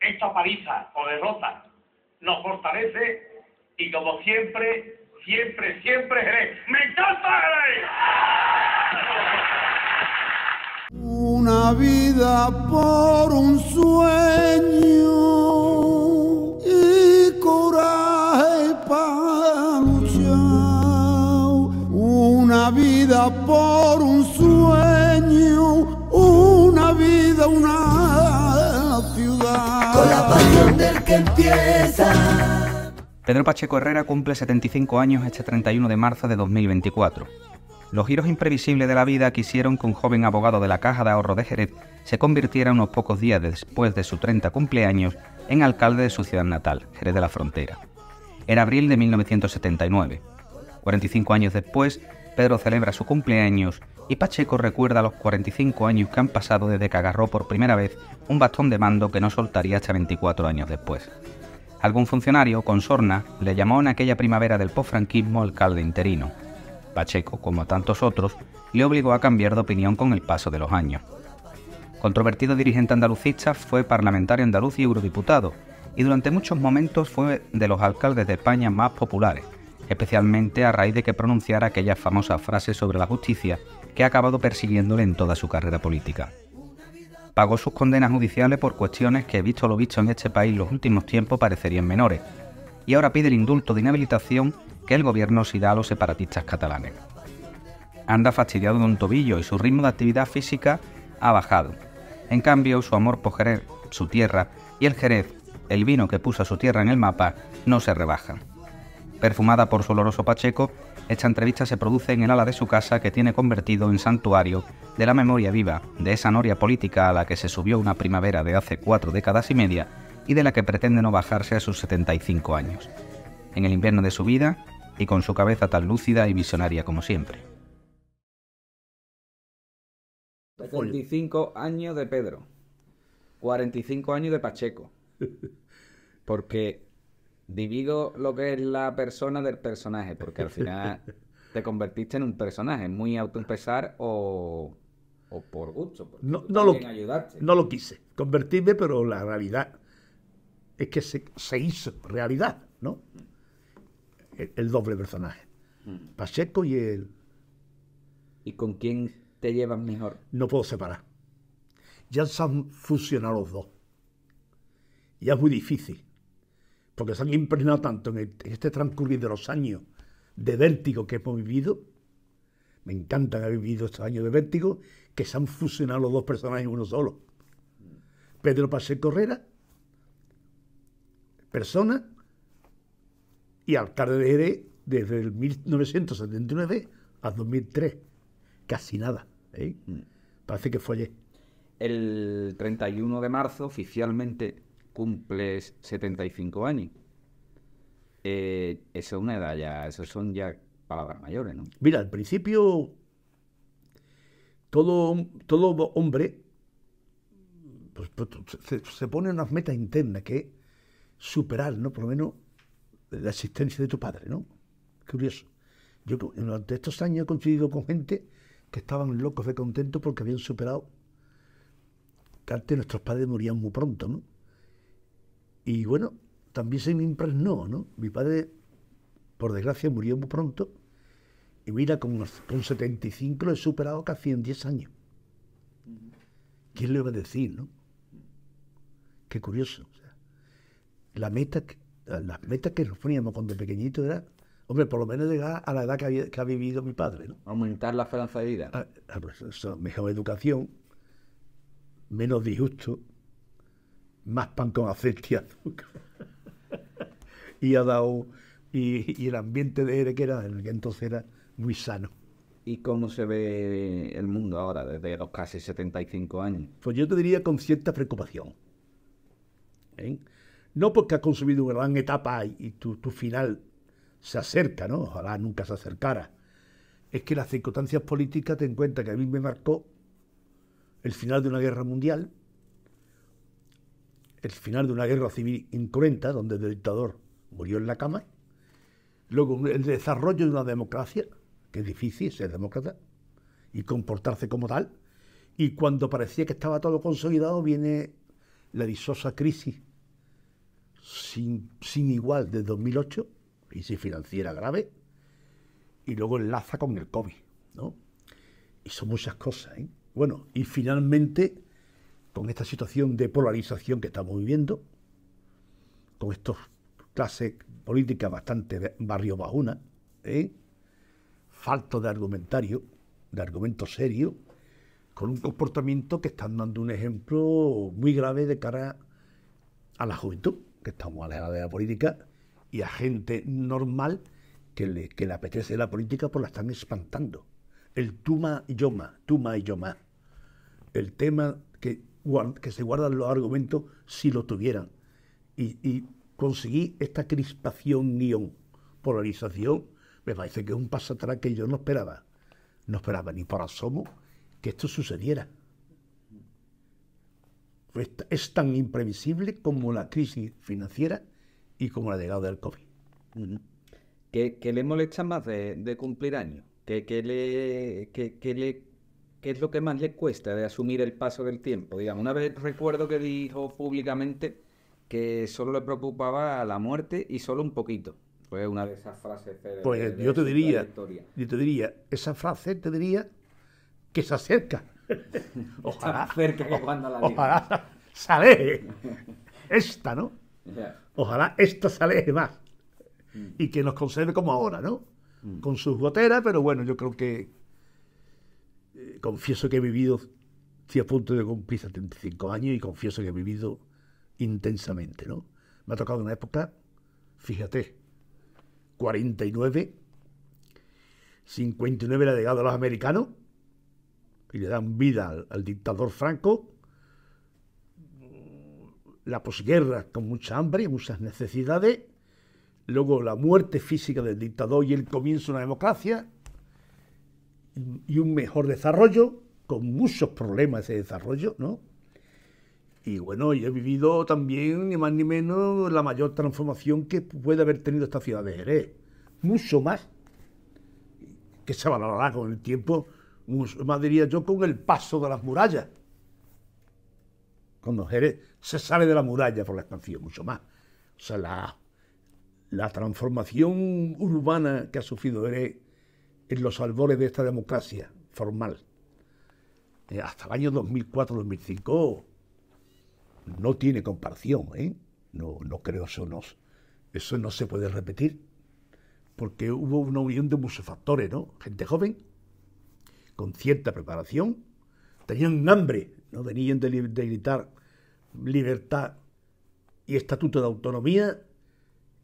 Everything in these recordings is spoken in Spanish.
esta paliza o derrota nos fortalece y como siempre, siempre, siempre seré. ¡Me encanta Una vida por un sueño y coraje para luchar. Una vida por un sueño, una vida, una empieza. Pedro Pacheco Herrera cumple 75 años este 31 de marzo de 2024. Los giros imprevisibles de la vida quisieron que un joven abogado de la Caja de Ahorro de Jerez se convirtiera unos pocos días después de su 30 cumpleaños en alcalde de su ciudad natal, Jerez de la Frontera. En abril de 1979. 45 años después, Pedro celebra su cumpleaños y Pacheco recuerda los 45 años que han pasado desde que agarró por primera vez un bastón de mando que no soltaría hasta 24 años después. Algún funcionario, con sorna, le llamó en aquella primavera del posfranquismo alcalde interino. Pacheco, como tantos otros, le obligó a cambiar de opinión con el paso de los años. Controvertido dirigente andalucista, fue parlamentario andaluz y eurodiputado, y durante muchos momentos fue de los alcaldes de España más populares, especialmente a raíz de que pronunciara ...aquellas famosas frases sobre la justicia que ha acabado persiguiéndole en toda su carrera política. Pagó sus condenas judiciales por cuestiones que, visto lo visto en este país los últimos tiempos, parecerían menores, y ahora pide el indulto de inhabilitación que el gobierno se da a los separatistas catalanes. Anda fastidiado de un tobillo y su ritmo de actividad física ha bajado. En cambio, su amor por Jerez, su tierra y el Jerez, el vino que puso a su tierra en el mapa, no se rebajan. Perfumada por su oloroso Pacheco, esta entrevista se produce en el ala de su casa que tiene convertido en santuario de la memoria viva de esa noria política a la que se subió una primavera de hace cuatro décadas y media y de la que pretende no bajarse a sus 75 años. En el invierno de su vida y con su cabeza tan lúcida y visionaria como siempre. 45 años de Pedro, 45 años de Pacheco, porque divido lo que es la persona del personaje, porque al final te convertiste en un personaje, muy autoempezar o, por gusto. No, no, lo, ayudarte. no lo quise convertirme, pero la realidad es que se, hizo realidad, ¿no? El, doble personaje. Mm. Pacheco y él. ¿Y con quién te llevas mejor? No puedo separar. Ya se han fusionado los dos. Ya es muy difícil porque se han impregnado tanto e-, en, este transcurrir de los años de vértigo que hemos vivido, me encantan haber vivido estos años de vértigo, que se han fusionado los dos personajes en uno solo. Pedro Pacheco Herrera, persona y alcalde de desde el 1979 a 2003. Casi nada. ¿eh? Mm. Parece que fue ayer. El 31 de marzo, oficialmente, cumples 75 años. Esa eh, eso es una edad ya, eso son ya palabras mayores, ¿no? Mira, al principio todo, todo hombre pues, pues, se, pone unas metas internas que es superar, ¿no? Por lo menos la existencia de tu padre, ¿no? Curioso. Yo durante estos años he coincidido con gente que estaban locos de contento porque habían superado que antes nuestros padres morían muy pronto, ¿no? Y bueno, también se me impregnó, ¿no? Mi padre, por desgracia, murió muy pronto. Y mira, con, 75 lo he superado casi en 10 años. ¿Quién le va a decir, no? Qué curioso. la meta, las metas que nos poníamos cuando pequeñito era, hombre, por lo menos llegar a la edad que, ha vivido mi padre, ¿no? Aumentar la esperanza de vida. Ah, ah, pues mejor educación, menos disgusto, más pan con aceite y azúcar. y ha Y, el ambiente de Erequera en el que entonces era muy sano. ¿Y cómo se ve el mundo ahora, desde los casi 75 años? Pues yo te diría con cierta preocupación. ¿eh? No porque has consumido una gran etapa y tu, final se acerca, Ojalá nunca se acercara. Es que las circunstancias políticas, ten cuenta que a mí me marcó el final de una guerra mundial, el final de una guerra civil incruenta, donde el dictador murió en la cama, luego el desarrollo de una democracia, que es difícil ser demócrata y comportarse como tal, y cuando parecía que estaba todo consolidado viene la disosa crisis sin, sin igual de 2008, crisis financiera grave, y luego enlaza con el COVID, ¿no? Y son muchas cosas, ¿eh? Bueno, y finalmente con esta situación de polarización que estamos viviendo, con estas clases políticas bastante barrio bajuna, ¿eh? falto de argumentario, de argumento serio, con un comportamiento que están dando un ejemplo muy grave de cara a la juventud, que estamos alejada de la política, y a gente normal que le, que le apetece la política, pues la están espantando. El tuma yoma, tuma y yoma. El tema que que se guardan los argumentos si lo tuvieran. Y, conseguí esta crispación neón polarización, me parece que es un paso atrás que yo no esperaba. No esperaba ni por asomo que esto sucediera. Pues es tan imprevisible como la crisis financiera y como la llegada del COVID. ¿Qué, le molesta más de, cumplir años? qué le, qué, le ¿qué es lo que más le cuesta de asumir el paso del tiempo? Digamos, una vez recuerdo que dijo públicamente que solo le preocupaba la muerte y solo un poquito. Fue una de esas frases. Pues yo te diría, yo te diría, esa frase te diría que se acerca. Ojalá. se cuando la sale esta, ¿no? Ojalá esta sale más. Mm. Y que nos conserve como ahora, ¿no? Mm. Con sus goteras, pero bueno, yo creo que, confieso que he vivido, estoy a punto de cumplir 75 años y confieso que he vivido intensamente, ¿no? Me ha tocado una época, fíjate, 49, 59 la llegado a los americanos y le dan vida al, dictador Franco, la posguerra con mucha hambre, y muchas necesidades, luego la muerte física del dictador y el comienzo de la democracia, y un mejor desarrollo, con muchos problemas de desarrollo, ¿no? Y bueno, yo he vivido también, ni más ni menos, la mayor transformación que puede haber tenido esta ciudad de Jerez. Mucho más, que se valorará con el tiempo, más diría yo, con el paso de las murallas. Cuando Jerez se sale de la muralla por la expansión, mucho más. O sea, la, la transformación urbana que ha sufrido Jerez en los albores de esta democracia formal. Eh, hasta el año 2004-2005 no tiene comparación, ¿eh? No, no creo eso eso no se puede repetir, porque hubo un unión de muchos factores, ¿no? Gente joven, con cierta preparación, tenían hambre, no venían de, gritar libertad y estatuto de autonomía,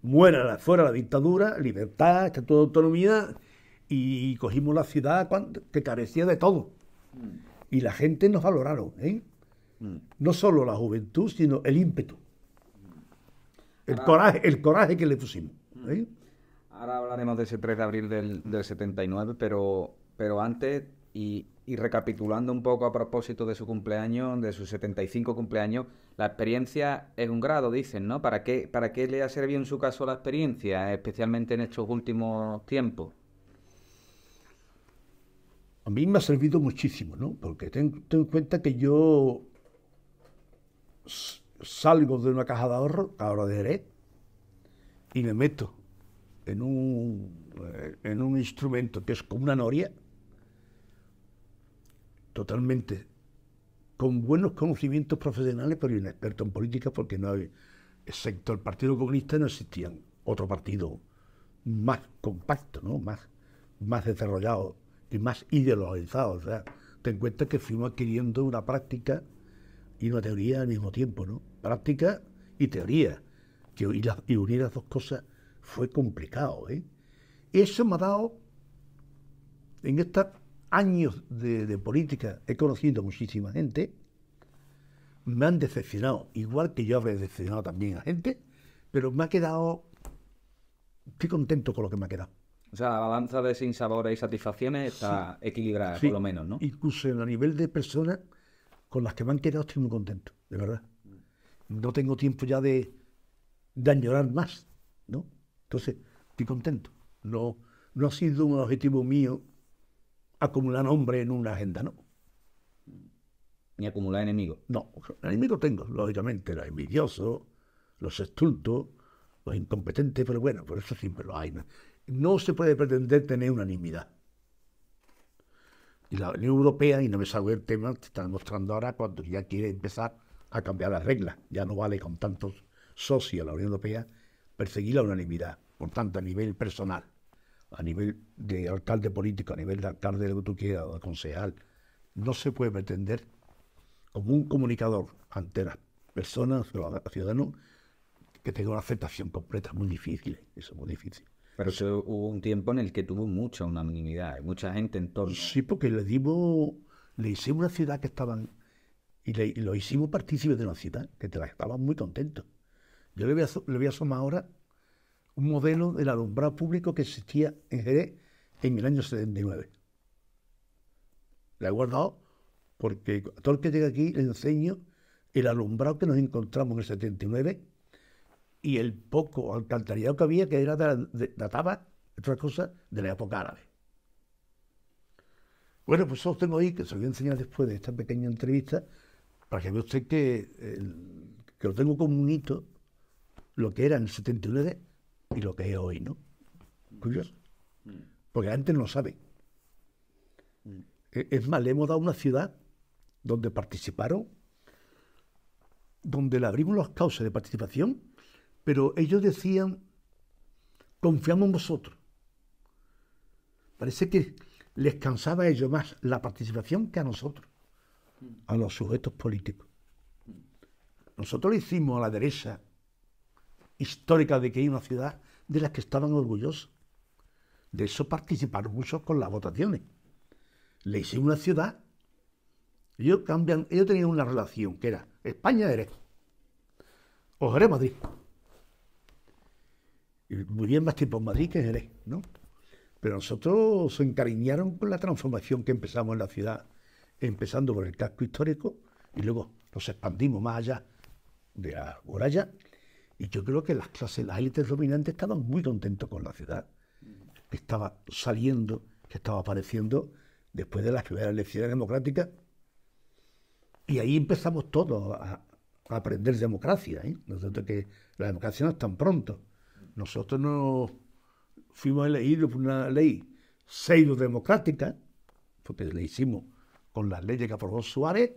muera fuera la dictadura, libertad, estatuto de autonomía, y, cogimos la ciudad que carecía de todo. Y la gente nos valoraron, ¿eh? No solo la juventud, sino el ímpetu. El, coraje, el coraje que le pusimos. ¿eh? Mm. Ahora hablaremos de ese 3 de abril del, del 79, pero, pero antes, y, y, recapitulando un poco a propósito de su cumpleaños, de su 75 cumpleaños, la experiencia es un grado, dicen, ¿no? ¿Para qué, ¿Para qué le ha servido en su caso la experiencia, especialmente en estos últimos tiempos? a mí me ha servido muchísimo, Porque tengo en cuenta que yo salgo de una caja de ahorro, ahora de y me meto en un, eh, en un instrumento que es como una noria, totalmente, con buenos conocimientos profesionales, pero inexperto en política, porque no había, excepto el Partido Comunista, no existía otro partido más compacto, ¿no? más, más desarrollado y más ideologizado. O sea, te cuenta que fuimos adquiriendo una práctica y una teoría al mismo tiempo, ¿no? Práctica y teoría. Que, y, unir las dos cosas fue complicado, ¿eh? Eso me ha dado, en estos años de, política, he conocido muchísima gente, me han decepcionado, igual que yo habré decepcionado también a gente, pero me ha quedado, estoy contento con lo que me ha quedado. O sea, la balanza de sinsabores y satisfacciones está equilibrada, por lo menos, ¿no? Incluso a nivel de personas con las que me han quedado estoy muy contento, de verdad. No tengo tiempo ya de, de añorar más, ¿no? Entonces, estoy contento. No, no ha sido un objetivo mío acumular nombre en una agenda, ¿no? Ni acumular enemigos. No, enemigos tengo, lógicamente, los envidiosos, los estultos, los incompetentes, pero bueno, por eso siempre los hay. ¿no? no se puede pretender tener unanimidad. Y la Unión Europea, y no me salgo del tema, te están mostrando ahora cuando ya quiere empezar a cambiar las reglas. Ya no vale con tantos socios la Unión Europea perseguir la unanimidad. Por tanto, a nivel personal, a nivel de alcalde político, a nivel de alcalde de lo que tú de concejal, no se puede pretender como un comunicador ante las personas, los ciudadanos, que tenga una aceptación completa. Es muy difícil, eso es muy difícil. Pero hubo un tiempo en el que tuvo mucha unanimidad, mucha gente en torno. Sí, porque le dimos, le hicimos una ciudad que estaban, y, lo hicimos partícipes de una ciudad, que estaban muy contentos. Yo le voy, a, asomar ahora un modelo del alumbrado público que existía en Jerez en el año 79. La he guardado porque a todo el que llega aquí le enseño el alumbrado que nos encontramos en el 79 y el poco alcantarillado que había, que era de, databa, otras cosas, de la época árabe. Bueno, pues os tengo ahí, que se lo voy a enseñar después de esta pequeña entrevista, para que vea usted que, que lo tengo como un hito, lo que era en el 71 y lo que es hoy, ¿no? Curioso. Porque antes no sabe. E, es más, le hemos dado una ciudad donde participaron, donde le abrimos los causas de participación pero ellos decían, confiamos en vosotros. Parece que les cansaba a ellos más la participación que a nosotros, a los sujetos políticos. Nosotros le hicimos a la derecha histórica de que hay una ciudad de las que estaban orgullosos. De eso participaron muchos con las votaciones. Le hicimos una ciudad. Ellos, cambian, tenían una relación que era España derecha. o Madrid. Muy bien más tiempo en Madrid que en Jerez, ¿no? Pero nosotros se encariñaron con la transformación que empezamos en la ciudad, empezando por el casco histórico y luego nos expandimos más allá de la Y yo creo que las clases, las élites dominantes estaban muy contentos con la ciudad, que estaba saliendo, que estaba apareciendo después de las primeras elecciones democráticas. Y ahí empezamos todos a, aprender democracia. ¿eh? Nosotros que la democracia no es tan pronto. Nosotros no fuimos elegidos por una ley pseudo-democrática, porque le hicimos con las leyes que aprobó Suárez,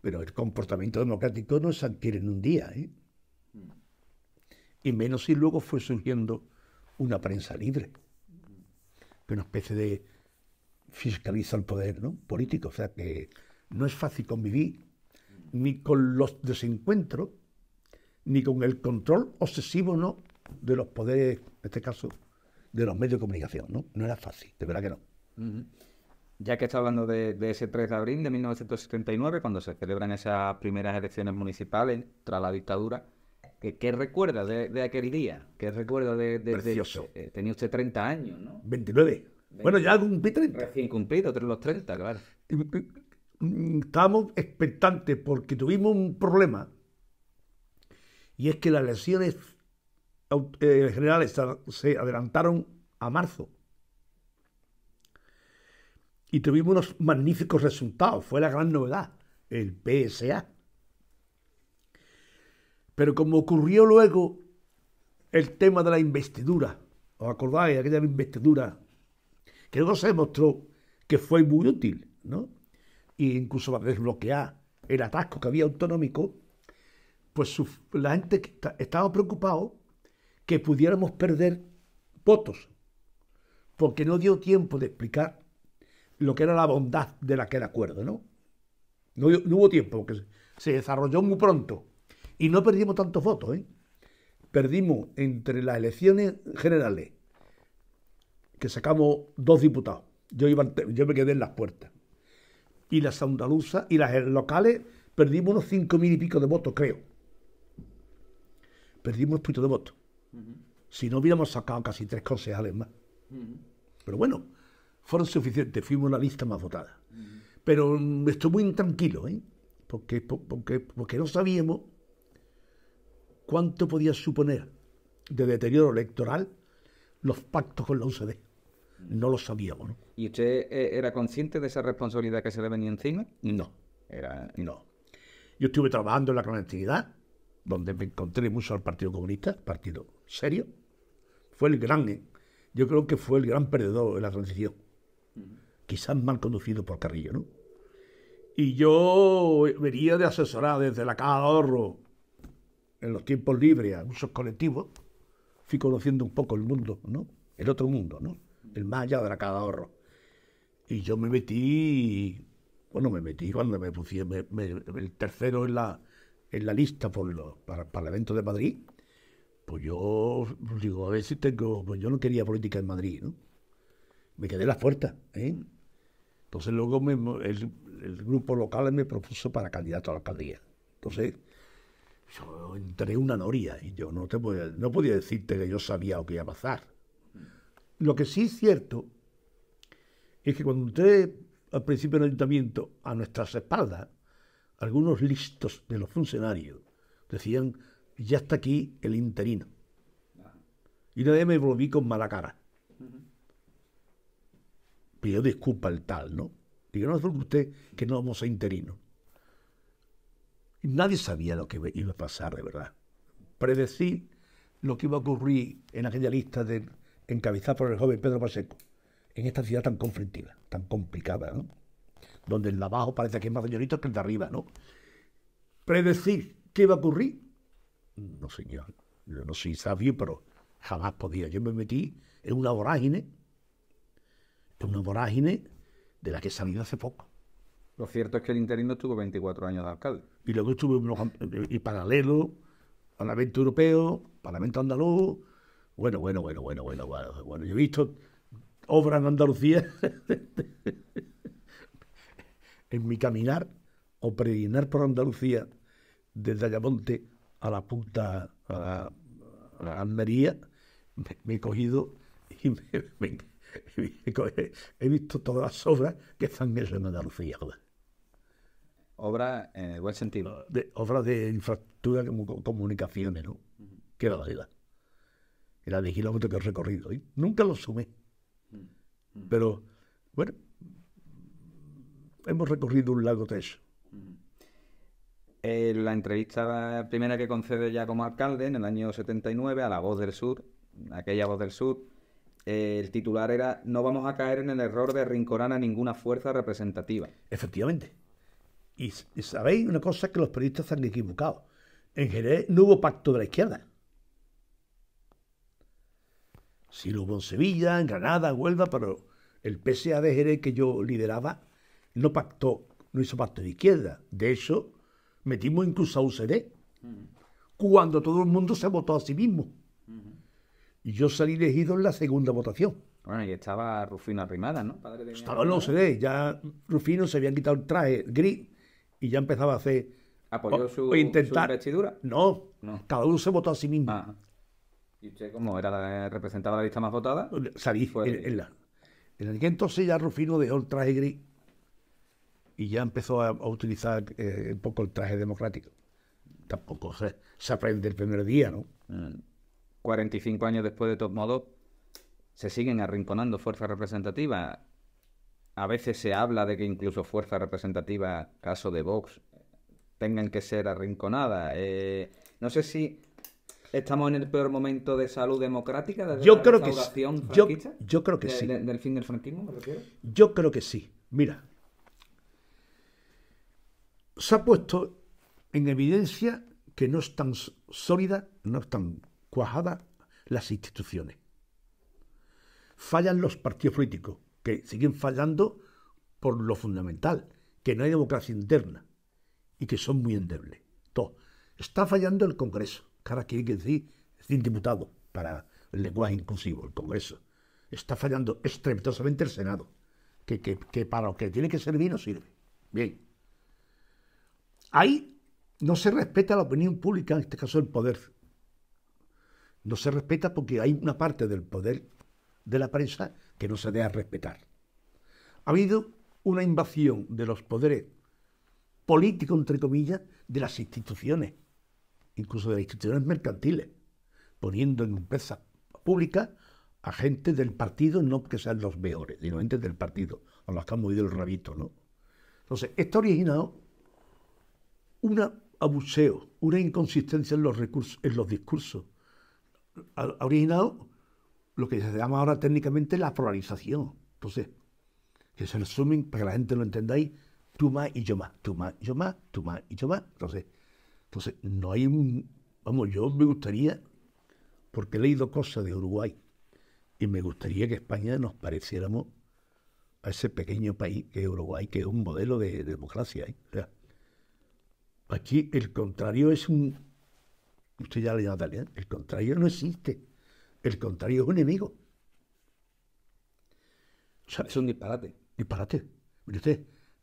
pero el comportamiento democrático no se adquiere en un día. ¿eh? Y menos si luego fue surgiendo una prensa libre, que una especie de fiscaliza el poder ¿no? político, o sea que no es fácil convivir ni con los desencuentros, ni con el control obsesivo no de los poderes, en este caso, de los medios de comunicación, ¿no? No era fácil, de verdad que no. Ya que está hablando de, ese 3 de abril de 1979, cuando se celebran esas primeras elecciones municipales tras la dictadura, ¿qué, recuerda de, aquel día? ¿Qué recuerda de...? Precioso. Eh, tenía usted 30 años, ¿no? 29. bueno, ya cumplí 30. Recién cumplido, los 30, claro. Mm, estábamos expectantes porque tuvimos un problema. Y es que las elecciones eh, generales se adelantaron a marzo. Y tuvimos unos magníficos resultados, fue la gran novedad, el PSA. Pero como ocurrió luego el tema de la investidura, ¿os acordáis? de Aquella investidura, que luego se demostró que fue muy útil, ¿no? Y incluso para desbloquear el atasco que había autonómico, pues la gente estaba preocupada que pudiéramos perder votos, porque no dio tiempo de explicar lo que era la bondad de la aquel acuerdo, ¿no? No, hubo tiempo, porque se desarrolló muy pronto y no perdimos tantos votos, ¿eh? Perdimos entre las elecciones generales, que sacamos dos diputados, yo, yo me quedé en las puertas, y las andaluzas y las locales perdimos unos cinco mil y pico de votos, creo. Perdimos un poquito de votos. Si no hubiéramos sacado casi tres concejales más. Pero bueno, fueron suficientes, fuimos la lista más votada. Pero estoy muy intranquilo, ¿eh? porque, porque, porque no sabíamos cuánto podía suponer de deterioro electoral los pactos con la UCD. No lo sabíamos. ¿Y usted eh, era consciente de esa responsabilidad que se le venía encima? No. Era... No. Yo estuve trabajando en la clandestinidad donde me encontré mucho al Partido Comunista, partido serio, fue el gran, eh, yo creo que fue el gran perdedor de la transición, quizás mal conducido por Carrillo, ¿no? Y yo venía de asesorar desde la Caja de Ahorro, en los tiempos libres, a muchos colectivos, fui conociendo un poco el mundo, ¿no? El otro mundo, ¿no? El más allá de la Caja de Ahorro. Y yo me metí, bueno, me metí cuando me pusieron el tercero en la, en la lista por para, el Parlamento de Madrid, pues yo digo, a ver si tengo, pues yo no quería política en Madrid, ¿no? Me quedé en las ¿eh? Entonces luego el, grupo local me propuso para candidato a la alcaldía. Entonces yo entré una noria y yo no, te podía, no podía decirte que yo sabía lo que iba a pasar. Lo que sí es cierto es que cuando entré al principio del ayuntamiento, a nuestras espaldas, algunos listos de los funcionarios decían, ya está aquí el interino. Y una vez me volví con mala cara. Pidió disculpa el tal, ¿no? Digo, no es usted que no vamos a interino. Y nadie sabía lo que iba a pasar, de verdad. Predecir lo que iba a ocurrir en aquella lista de, encabezar por el joven Pedro Pacheco, en esta ciudad tan conflictiva, tan complicada, ¿no? donde el de abajo parece que es más señorito que el de arriba, ¿no? Predecir qué iba a ocurrir, no señor, yo no soy sabio, pero jamás podía. Yo me metí en una vorágine, en una vorágine de la que he salido hace poco. Lo cierto es que el interino estuvo 24 años de alcalde. Y luego estuve y paralelo, Parlamento Europeo, Parlamento Andaluz. Bueno, bueno, bueno, bueno, bueno, bueno. bueno yo he visto obras en Andalucía en mi caminar o peregrinar por Andalucía desde Ayamonte a la punta, a Almería, me, he cogido y he visto todas las obras que están en Andalucía. Obras en buen sentido. Ah, obras de infraestructura como comunicaciones, ¿no? Que era Qué vida. Era de kilómetros que he recorrido. ¿eh? nunca lo sumé. Mm, mm. Pero, bueno, hemos recorrido un largo trecho. En eh, la entrevista primera que concede ya como alcalde en el año 79 a La Voz del Sur, aquella Voz del Sur, eh, el titular era No vamos a caer en el error de rincorar a ninguna fuerza representativa. Efectivamente. Y, sabéis una cosa que los periodistas han equivocado. En Jerez no hubo pacto de la izquierda. Sí lo hubo en Sevilla, en Granada, en Huelva, pero el PSA de Jerez que yo lideraba no pactó, no hizo pacto de izquierda. De hecho, metimos incluso a UCD, cuando todo el mundo se votó a sí mismo. Y yo salí elegido en la segunda votación. Bueno, y estaba Rufino arrimada, ¿no? estaba en la UCD, ya Rufino se había quitado el traje gris y ya empezaba a hacer... ¿Apoyó su, No, no, cada uno se votó a sí mismo. Ah. ¿Y usted cómo era la, representaba la lista más votada? Salí en, en, la... entonces ya Rufino dejó el traje gris y ya empezó a, utilizar eh, un poco el traje democrático. Tampoco se, aprende el primer día, ¿no? 45 mm. años después, de todos modos, se siguen arrinconando fuerzas representativas. A veces se habla de que incluso fuerzas representativas, caso de Vox, tengan que ser arrinconadas. Eh, no sé si estamos en el peor momento de salud democrática desde yo la creo que sí. yo, creo que sí. ¿Del fin del franquismo, Yo creo que sí. Mira, se ha puesto en evidencia que no están sólidas, no están cuajadas las instituciones. Fallan los partidos políticos, que siguen fallando por lo fundamental, que no hay democracia interna y que son muy endebles. Todo. Está fallando el Congreso, que ahora que decir sin diputados para el lenguaje inclusivo, el Congreso. Está fallando estrepitosamente el Senado, que, que para lo que tiene que servir no sirve. Bien. Ahí no se respeta la opinión pública, en este caso el poder. No se respeta porque hay una parte del poder de la prensa que no se deja respetar. Ha habido una invasión de los poderes políticos, entre comillas, de las instituciones, incluso de las instituciones mercantiles, poniendo en empresas pública a gente del partido, no que sean los peores, sino gente del partido, a los que han movido el rabito, ¿no? Entonces, esto ha originado un abuseo, una inconsistencia en los, recursos, en los discursos. Ha originado lo que se llama ahora técnicamente la polarización. Entonces, que se resumen, para que la gente lo entendáis, tú más y yo más, tú más y yo más, tú más y yo más. Entonces, entonces no hay un... Vamos, yo me gustaría, porque he leído cosas de Uruguay, y me gustaría que España nos pareciéramos a ese pequeño país que es Uruguay, que es un modelo de, democracia. ¿eh? Aquí el contrario es un... Usted ya le ha tal, El contrario no existe. El contrario es un enemigo. O sea, es un disparate. Disparate.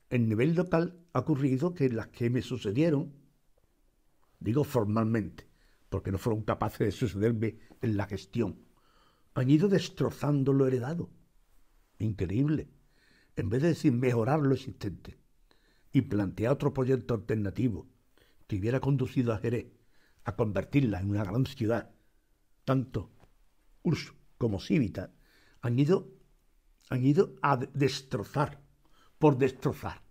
en nivel local ha ocurrido que las que me sucedieron, digo formalmente, porque no fueron capaces de sucederme en la gestión, han ido destrozando lo heredado. Increíble. En vez de decir mejorar lo existente y plantear otro proyecto alternativo que hubiera conducido a Jerez a convertirla en una gran ciudad, tanto Urso como Cívita, han ido, han ido a destrozar, por destrozar.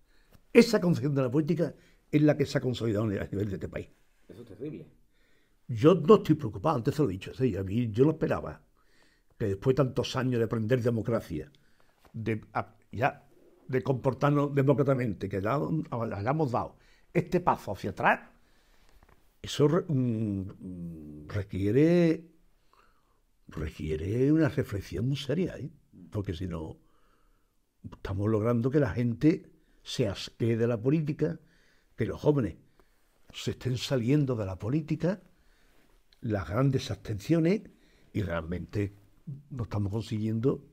Esa concepción de la política es la que se ha consolidado a nivel de este país. Eso es terrible. Yo no estoy preocupado, antes se lo he dicho, a mí yo lo esperaba, que después de tantos años de aprender democracia, de, ya, de comportarnos democráticamente, que la, la, dado, este paso hacia atrás, eso mm, mm, requiere, requiere una reflexión muy seria, ¿eh? porque si no, estamos logrando que la gente se asquee de la política, que los jóvenes se estén saliendo de la política, las grandes abstenciones, y realmente no estamos consiguiendo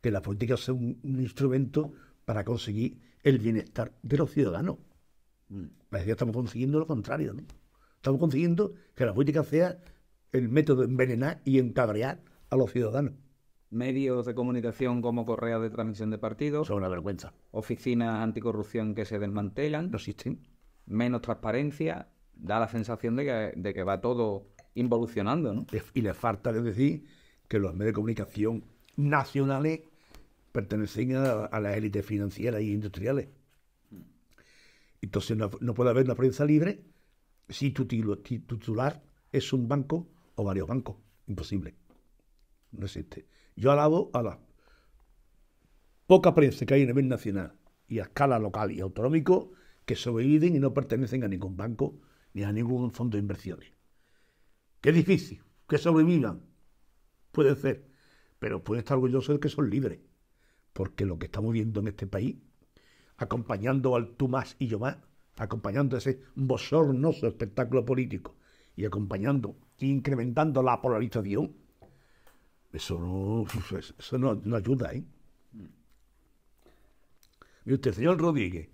que la política sea un instrumento para conseguir el bienestar de los ciudadanos. Mm. estamos consiguiendo lo contrario, ¿no? Estamos consiguiendo que la política sea el método de envenenar y encabrear a los ciudadanos. Medios de comunicación como Correa de transmisión de partidos. Son una vergüenza. Oficinas anticorrupción que se desmantelan. No existen. Menos transparencia. Da la sensación de que, va todo involucionando, ¿no? Y le falta decir que los medios de comunicación nacionales pertenecen a, a las élites financieras e industriales. Entonces no, puede haber una prensa libre si tu titular es un banco o varios bancos. Imposible. No existe. Yo alabo a la poca prensa que hay a nivel nacional y a escala local y autonómico que sobreviven y no pertenecen a ningún banco ni a ningún fondo de inversiones. Qué difícil que sobrevivan. Puede ser. Pero puede estar orgulloso de que son libres. Porque lo que estamos viendo en este país acompañando al tú más y yo más, acompañando ese bosornoso espectáculo político y acompañando y incrementando la polarización, eso no, eso no, ayuda, ¿eh? Mm. Mire usted, señor Rodríguez,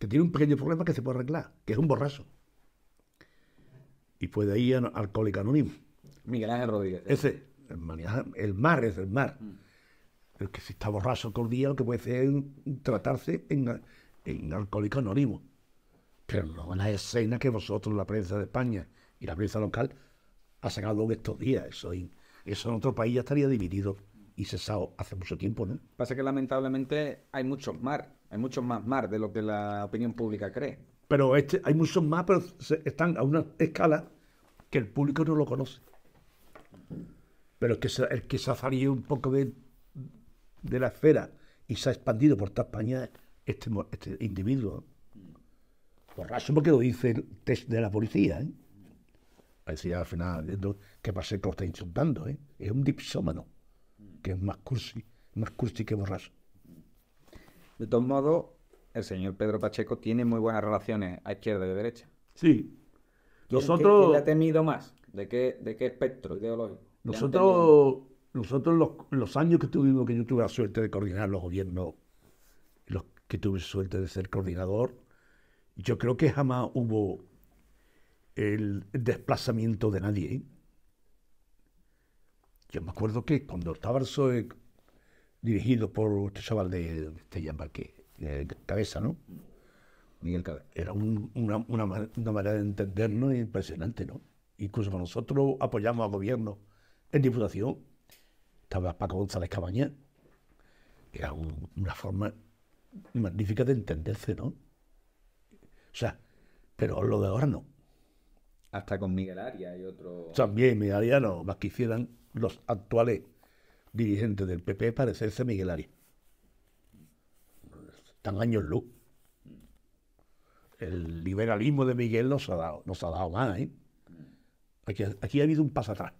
que tiene un pequeño problema que se puede arreglar, que es un borrazo. Y puede ir al Alcohólico Anónimo. Miguel Ángel Rodríguez. Ese, el, mar es el mar. Mm. El que si está borraso con día, lo que puede hacer es tratarse en, en alcohólico anónimo. Pero no la escena que vosotros, la prensa de España y la prensa local, ha sacado estos días. Eso, eso en otro país ya estaría dividido y cesado hace mucho tiempo, ¿no? Pasa que lamentablemente hay muchos más, hay muchos más más de lo que la opinión pública cree. Pero este, hay muchos más, pero están a una escala que el público no lo conoce. Pero es que se, el que se ha un poco de, de la esfera y se ha expandido por toda España este, este individuo. Borracho porque lo dice test de la policía. ¿eh? al final, qué pasa que lo está insultando. ¿eh? Es un dipsómano, que es más cursi, más cursi que borracho. De todos modos, el señor Pedro Pacheco tiene muy buenas relaciones a izquierda y a derecha. Sí. Nosotros... ha temido más? ¿De qué, de qué espectro ideológico? Nosotros nosotros los, los años que tuvimos, que yo tuve la suerte de coordinar los gobiernos, los que tuve suerte de ser coordinador, yo creo que jamás hubo el desplazamiento de nadie. Yo me acuerdo que cuando estaba el dirigido por este chaval de este Cabeza, ¿no? Miguel Era una, manera de entendernos impresionante, ¿no? Incluso nosotros apoyamos al gobierno en diputación para Paco González que era una forma magnífica de entenderse, ¿no? O sea, pero lo de ahora no. Hasta con Miguel Arias y otro. También Miguel Arias no, más quisieran los actuales dirigentes del PP parecerse a Miguel Arias. Están años luz. El liberalismo de Miguel nos ha dado, nos ha dado más, ¿eh? aquí ha habido un paso atrás.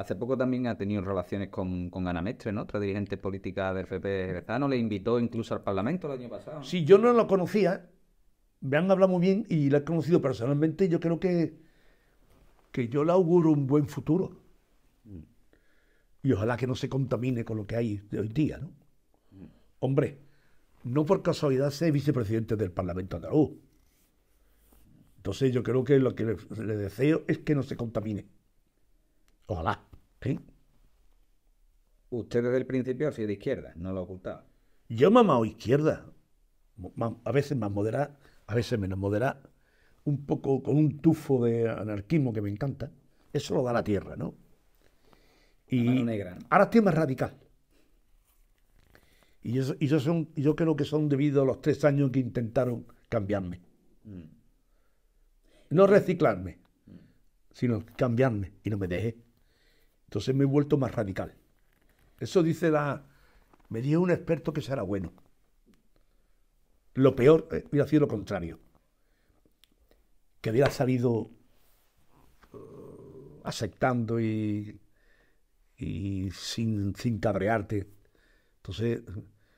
Hace poco también ha tenido relaciones con, con Ana Mestre, ¿no? Otra dirigente política del PP Le invitó incluso al Parlamento el año pasado. Si yo no lo conocía. Me han hablado muy bien y la he conocido personalmente. Yo creo que, que yo le auguro un buen futuro. Mm. Y ojalá que no se contamine con lo que hay de hoy día, ¿no? Mm. Hombre, no por casualidad sé vicepresidente del Parlamento andaluz. Entonces yo creo que lo que le deseo es que no se contamine. Ojalá. Usted desde el principio ha sido de izquierda, no lo ha ocultado. Yo mamado izquierda, a veces más moderada, a veces menos moderada, un poco con un tufo de anarquismo que me encanta. Eso lo da la tierra, ¿no? Y ahora estoy más radical. Y yo, son, yo creo que son debido a los tres años que intentaron cambiarme. Mm. No reciclarme, mm. sino cambiarme y no me dejé. Entonces me he vuelto más radical. Eso dice la... Me dijo un experto que será bueno. Lo peor, eh, hubiera sido lo contrario. Que hubiera salido eh, aceptando y, sin, cabrearte. Entonces,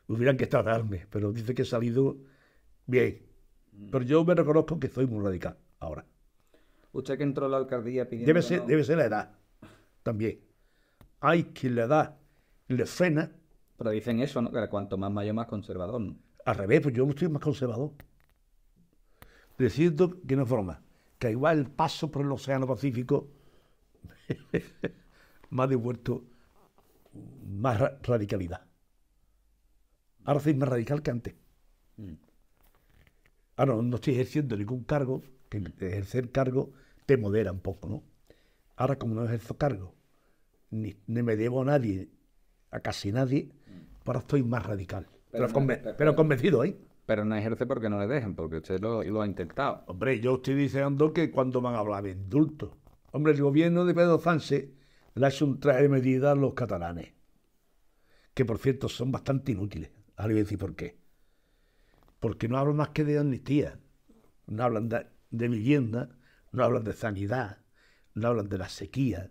hubieran que tratarme, pero dice que he salido bien. Pero yo me reconozco que soy muy radical ahora. Usted que entró a la alcaldía pidiendo... debe ser la edad también. Hay quien le da, le frena. Pero dicen eso, ¿no? Que cuanto más mayor, más conservador. Al revés, pues yo estoy más conservador. diciendo que no es que igual el paso por el Océano Pacífico me ha devuelto más radicalidad. Ahora soy más radical que antes. Mm. Ahora no estoy ejerciendo ningún cargo, que ejercer cargo te modera un poco, ¿no? Ahora, como no ejerzo cargo, ni, me debo a nadie, a casi nadie, pues ahora estoy más radical. Pero, convencido, ¿eh? Pero no ejerce porque no le dejan porque usted lo, ha intentado. Hombre, yo estoy diciendo que cuando van a hablar de indulto. Hombre, el gobierno de Pedro Sánchez le ha hecho un traje de medida a los catalanes, que por cierto son bastante inútiles. Ahora voy a decir por qué. Porque no hablan más que de amnistía, no hablan de vivienda, no hablan de sanidad, no hablan de la sequía,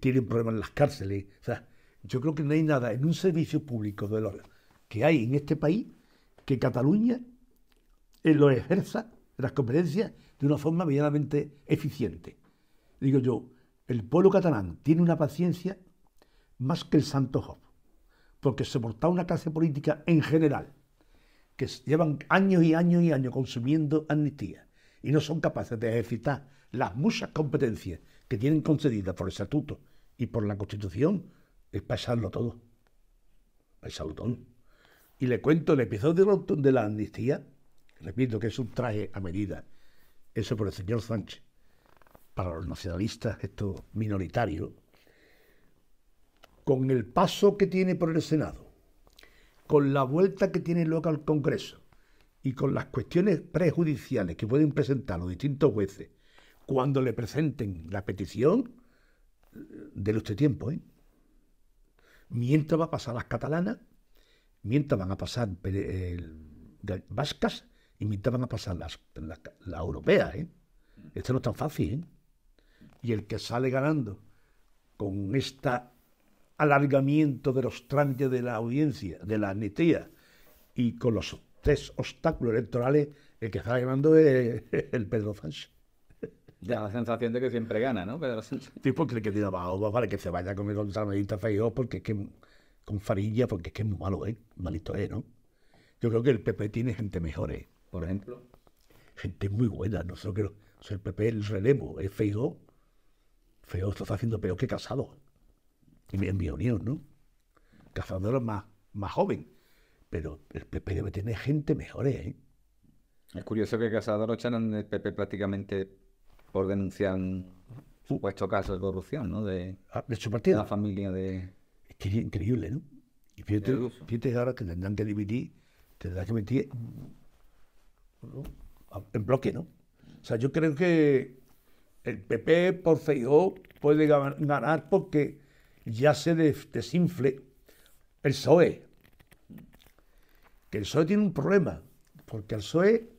tienen problemas en las cárceles. O sea, yo creo que no hay nada en un servicio público de que hay en este país que Cataluña eh, lo ejerza, las competencias, de una forma medianamente eficiente. Digo yo, el pueblo catalán tiene una paciencia más que el santo Job, porque se porta una clase política en general, que llevan años y años y años consumiendo amnistía y no son capaces de ejercitar las muchas competencias que tienen concedidas por el estatuto y por la constitución es pasarlo todo. Pasarlo todo. Y le cuento el episodio de la amnistía, repito que es un traje a medida, eso por el señor Sánchez, para los nacionalistas, esto minoritario, con el paso que tiene por el Senado, con la vuelta que tiene luego al Congreso y con las cuestiones prejudiciales que pueden presentar los distintos jueces cuando le presenten la petición, déle usted tiempo, ¿eh? Mientras va a pasar las catalanas, mientras van a pasar eh, las vascas y mientras van a pasar las, europeas, ¿eh? Esto no es tan fácil, Y el que sale ganando con este alargamiento de los trámites de la audiencia, de la NETEA, y con los tres obstáculos electorales, el que sale ganando es el Pedro Sánchez. Da la sensación de que siempre gana, ¿no? Pedro Sánchez. Tipo que, tiene tiraba a vale, que se vaya a comer con Salmadita Feijó, porque es que con Farilla, porque es que es muy malo, ¿eh? Malito es, ¿no? Yo creo que el PP tiene gente mejor, ¿eh? Por ejemplo. Gente muy buena, no solo el PP el relevo, es Feijó. Feo, esto está haciendo peor que Casado. En mi unión, ¿no? Casado era más, más joven. Pero el PP debe tener gente mejor, ¿eh? Es curioso que Casado lo echaron el PP prácticamente por denunciar un uh. supuesto caso de corrupción, ¿no? De, ah, su partido. La familia de... Es increíble, ¿no? Y fíjate, ahora que tendrán que dividir, tendrán que meter en bloque, ¿no? O sea, yo creo que el PP por CIO puede ganar porque ya se desinfle el PSOE. Que el PSOE tiene un problema, porque el PSOE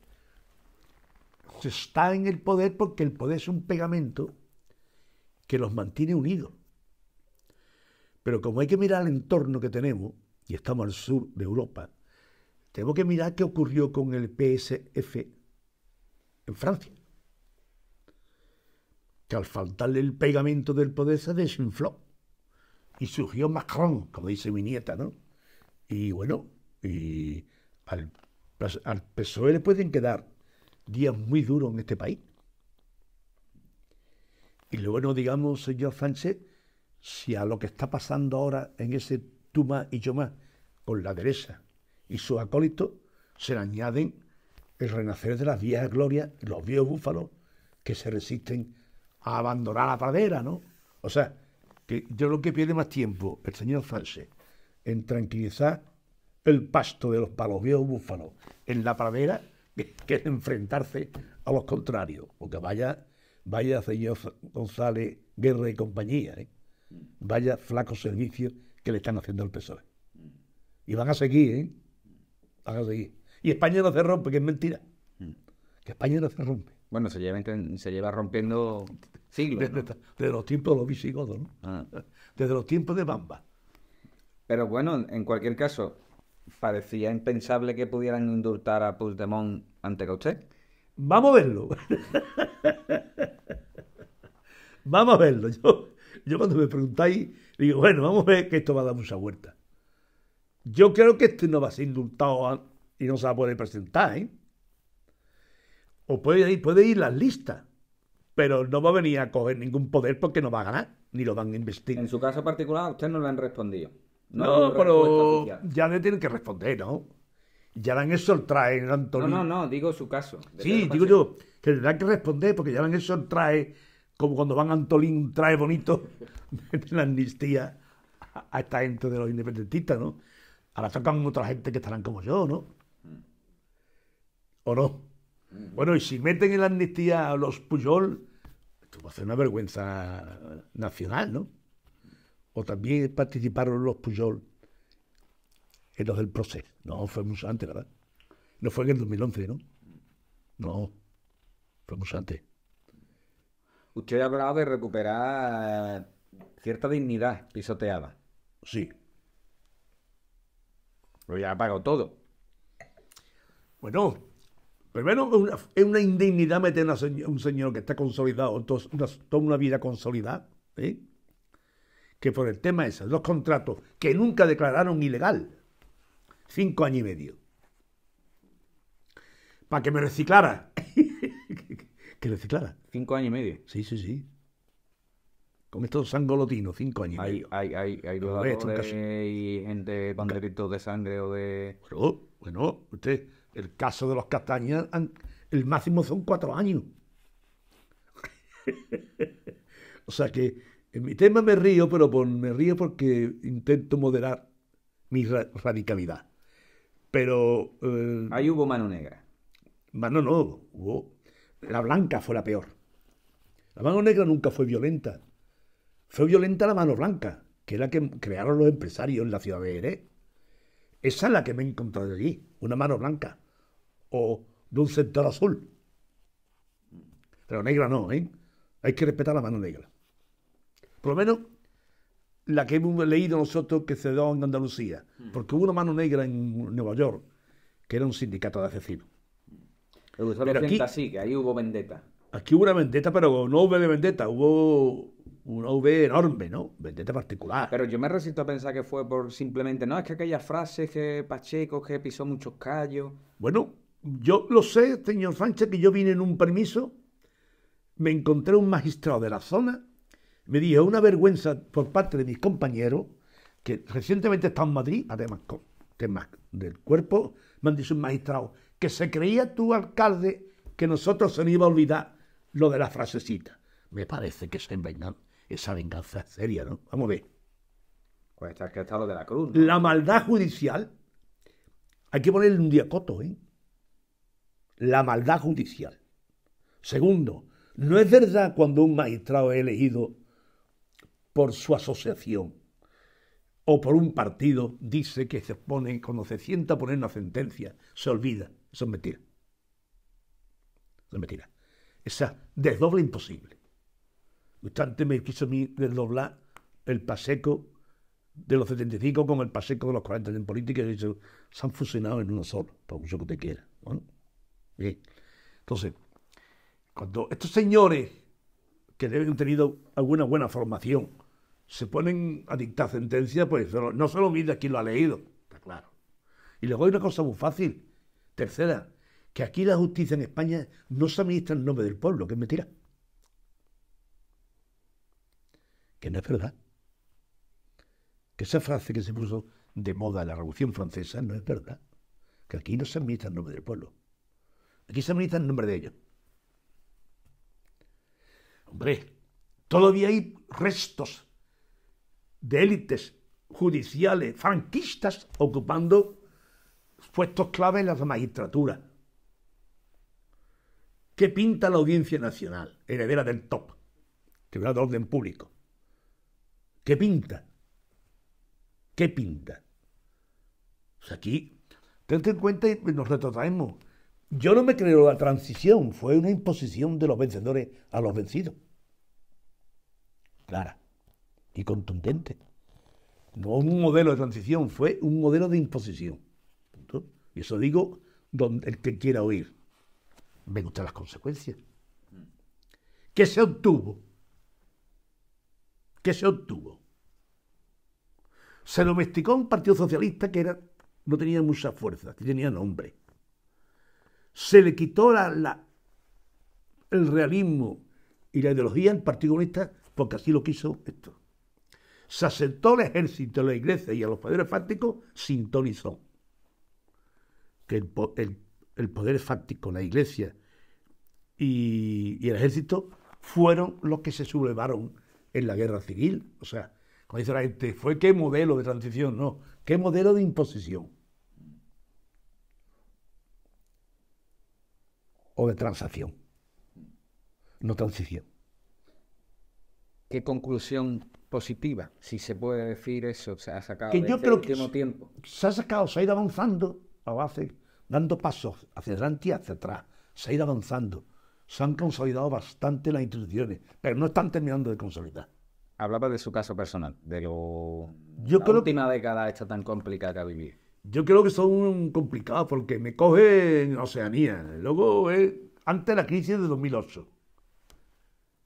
está en el poder porque el poder es un pegamento que los mantiene unidos. Pero como hay que mirar el entorno que tenemos, y estamos al sur de Europa, tengo que mirar qué ocurrió con el PSF en Francia. Que al faltarle el pegamento del poder se desinfló. Y surgió Macron, como dice mi nieta, ¿no? Y bueno, y al, al PSOE le pueden quedar días muy duros en este país. Y luego no digamos, señor Sánchez, si a lo que está pasando ahora en ese Tuma y yo con la derecha y su acólito, se le añaden el renacer de las viejas glorias, los viejos búfalos que se resisten a abandonar la pradera, ¿no? O sea, que yo lo que pierde más tiempo el señor Sánchez en tranquilizar el pasto de los palos viejos búfalos en la pradera que, enfrentarse a los contrarios. Porque vaya, vaya señor González Guerra y compañía, ¿eh? vaya flaco servicio que le están haciendo al PSOE. Y van a seguir, ¿eh? Van a seguir. Y España no se rompe, que es mentira. Que España no se rompe. Bueno, se lleva, rompiendo siglos. Desde, los tiempos de los visigodos, ¿no? Ah. Desde los tiempos de Bamba. Pero bueno, en cualquier caso, parecía impensable que pudieran indultar a Puigdemont ante usted Vamos a verlo. vamos a verlo. Yo, yo cuando me preguntáis, digo, bueno, vamos a ver que esto va a dar mucha vuelta. Yo creo que este no va a ser indultado y no se va a poder presentar, ¿eh? O puede ir, puede ir las listas, pero no va a venir a coger ningún poder porque no va a ganar, ni lo van a investigar. En su caso particular, usted no le han respondido. No, pero ya le tienen que responder, ¿no? Ya eso el trae Antonio. No, no, no, digo su caso. Sí, digo yo, que tendrán que responder porque ya eso el trae, como cuando van Antolín, trae bonito, meten la amnistía a, esta gente de los independentistas, ¿no? Ahora sacan otra gente que estarán como yo, ¿no? ¿O no? Mm. Bueno, y si meten en la amnistía a los Puyol, esto va a ser una vergüenza nacional, ¿no? o también participaron los Pujol en los del proceso. No, fue mucho antes, ¿verdad? No fue en el 2011, ¿no? No, fue mucho antes. Usted ha hablado de recuperar cierta dignidad pisoteada. Sí. lo ya pagado todo. Bueno, pero bueno, es una indignidad meter a un señor que está consolidado, toda una, toda una vida consolidada, ¿eh? que por el tema esos dos contratos que nunca declararon ilegal, cinco años y medio, para que me reciclara. que reciclara. Cinco años y medio. Sí, sí, sí. Con estos sangolotinos, cinco años hay, y medio. Hay, hay, hay hay y gente banderitos de sangre o de... Bueno, bueno, usted, el caso de los castañas, el máximo son cuatro años. o sea que en mi tema me río, pero me río porque intento moderar mi radicalidad. Pero... Eh, Ahí hubo mano negra. Mano no, hubo... La blanca fue la peor. La mano negra nunca fue violenta. Fue violenta la mano blanca, que era la que crearon los empresarios en la ciudad de Ere. Esa es la que me he encontrado allí, una mano blanca. O de un sector azul. Pero negra no, ¿eh? Hay que respetar la mano negra por lo menos la que hemos leído nosotros que se dio en Andalucía, mm. porque hubo una mano negra en Nueva York, que era un sindicato de asesinos. Pero, aquí, que ahí hubo vendetta. Aquí hubo una vendetta, pero no hubo de vendetta, hubo una V enorme, ¿no? Vendetta particular. Pero yo me resisto a pensar que fue por simplemente, no, es que aquellas frases que Pacheco, que pisó muchos callos. Bueno, yo lo sé, señor Sánchez, que yo vine en un permiso, me encontré un magistrado de la zona me dijo una vergüenza por parte de mis compañeros, que recientemente están en Madrid, además con temas del cuerpo, me han dicho un magistrado, que se creía tu alcalde que nosotros se nos iba a olvidar lo de la frasecita. Me parece que se esa venganza es seria, ¿no? Vamos a ver. Pues está que de la cruz. La maldad judicial, hay que ponerle un diacoto, ¿eh? La maldad judicial. Segundo, no es verdad cuando un magistrado es elegido por su asociación o por un partido, dice que se pone, cuando se sienta a poner una sentencia, se olvida. Eso es mentira. Eso es mentira. Esa desdobla imposible. Usted me quiso a mí desdoblar el paseco de los 75 con el paseco de los 40 en política y se, se han fusionado en uno solo, por mucho que usted quiera. Bien. Entonces, cuando estos señores que deben tenido alguna buena formación, se ponen a dictar sentencia, pues no se lo mide quien lo ha leído, está claro. Y luego hay una cosa muy fácil. Tercera, que aquí la justicia en España no se administra en nombre del pueblo, que es mentira. Que no es verdad. Que esa frase que se puso de moda en la Revolución Francesa no es verdad. Que aquí no se administra en nombre del pueblo. Aquí se administra en nombre de ellos. Hombre, todavía hay restos de élites judiciales franquistas ocupando puestos clave en la magistratura. ¿Qué pinta la Audiencia Nacional, heredera del TOP, Tribunal de Orden Público? ¿Qué pinta? ¿Qué pinta? sea aquí, ten en cuenta y nos retrotraemos. Yo no me creo la transición, fue una imposición de los vencedores a los vencidos. Clara y contundente. No un modelo de transición, fue un modelo de imposición. Y eso digo donde el que quiera oír. ...me usted las consecuencias. ¿Qué se obtuvo? ¿Qué se obtuvo? Se domesticó un partido socialista que era, no tenía mucha fuerza, que tenía nombre. Se le quitó la, el realismo y la ideología al Partido Comunista porque así lo quiso esto se asentó el ejército de la iglesia y a los poderes fácticos sintonizó. Que el, poder fáctico, la iglesia y, y, el ejército fueron los que se sublevaron en la guerra civil. O sea, como dice la gente, fue qué modelo de transición, no, qué modelo de imposición. O de transacción, no transición. ¿Qué conclusión positiva, si se puede decir eso, se ha sacado que yo este último tiempo. Se ha sacado, se ha ido avanzando, dando pasos hacia adelante y hacia atrás, se ha ido avanzando. Se han consolidado bastante las instituciones, pero no están terminando de consolidar. Hablaba de su caso personal, de lo... la última década está tan complicada vivir. Yo creo que son complicados porque me coge en Oceanía. Luego, antes de la crisis de 2008,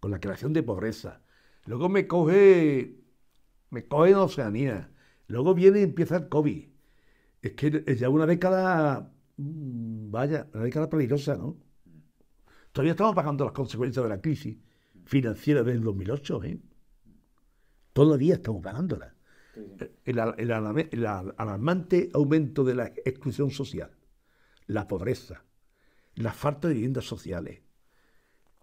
con la creación de pobreza, Luego me coge, me coge Oceanía. Luego viene y empieza el COVID. Es que es ya una década, mm, vaya, una década peligrosa, ¿no? Todavía estamos pagando las consecuencias de la crisis financiera del 2008, ¿eh? Todavía estamos pagándola. Eh, el, alarmante aumento de la exclusión social, la pobreza, la falta de viviendas sociales,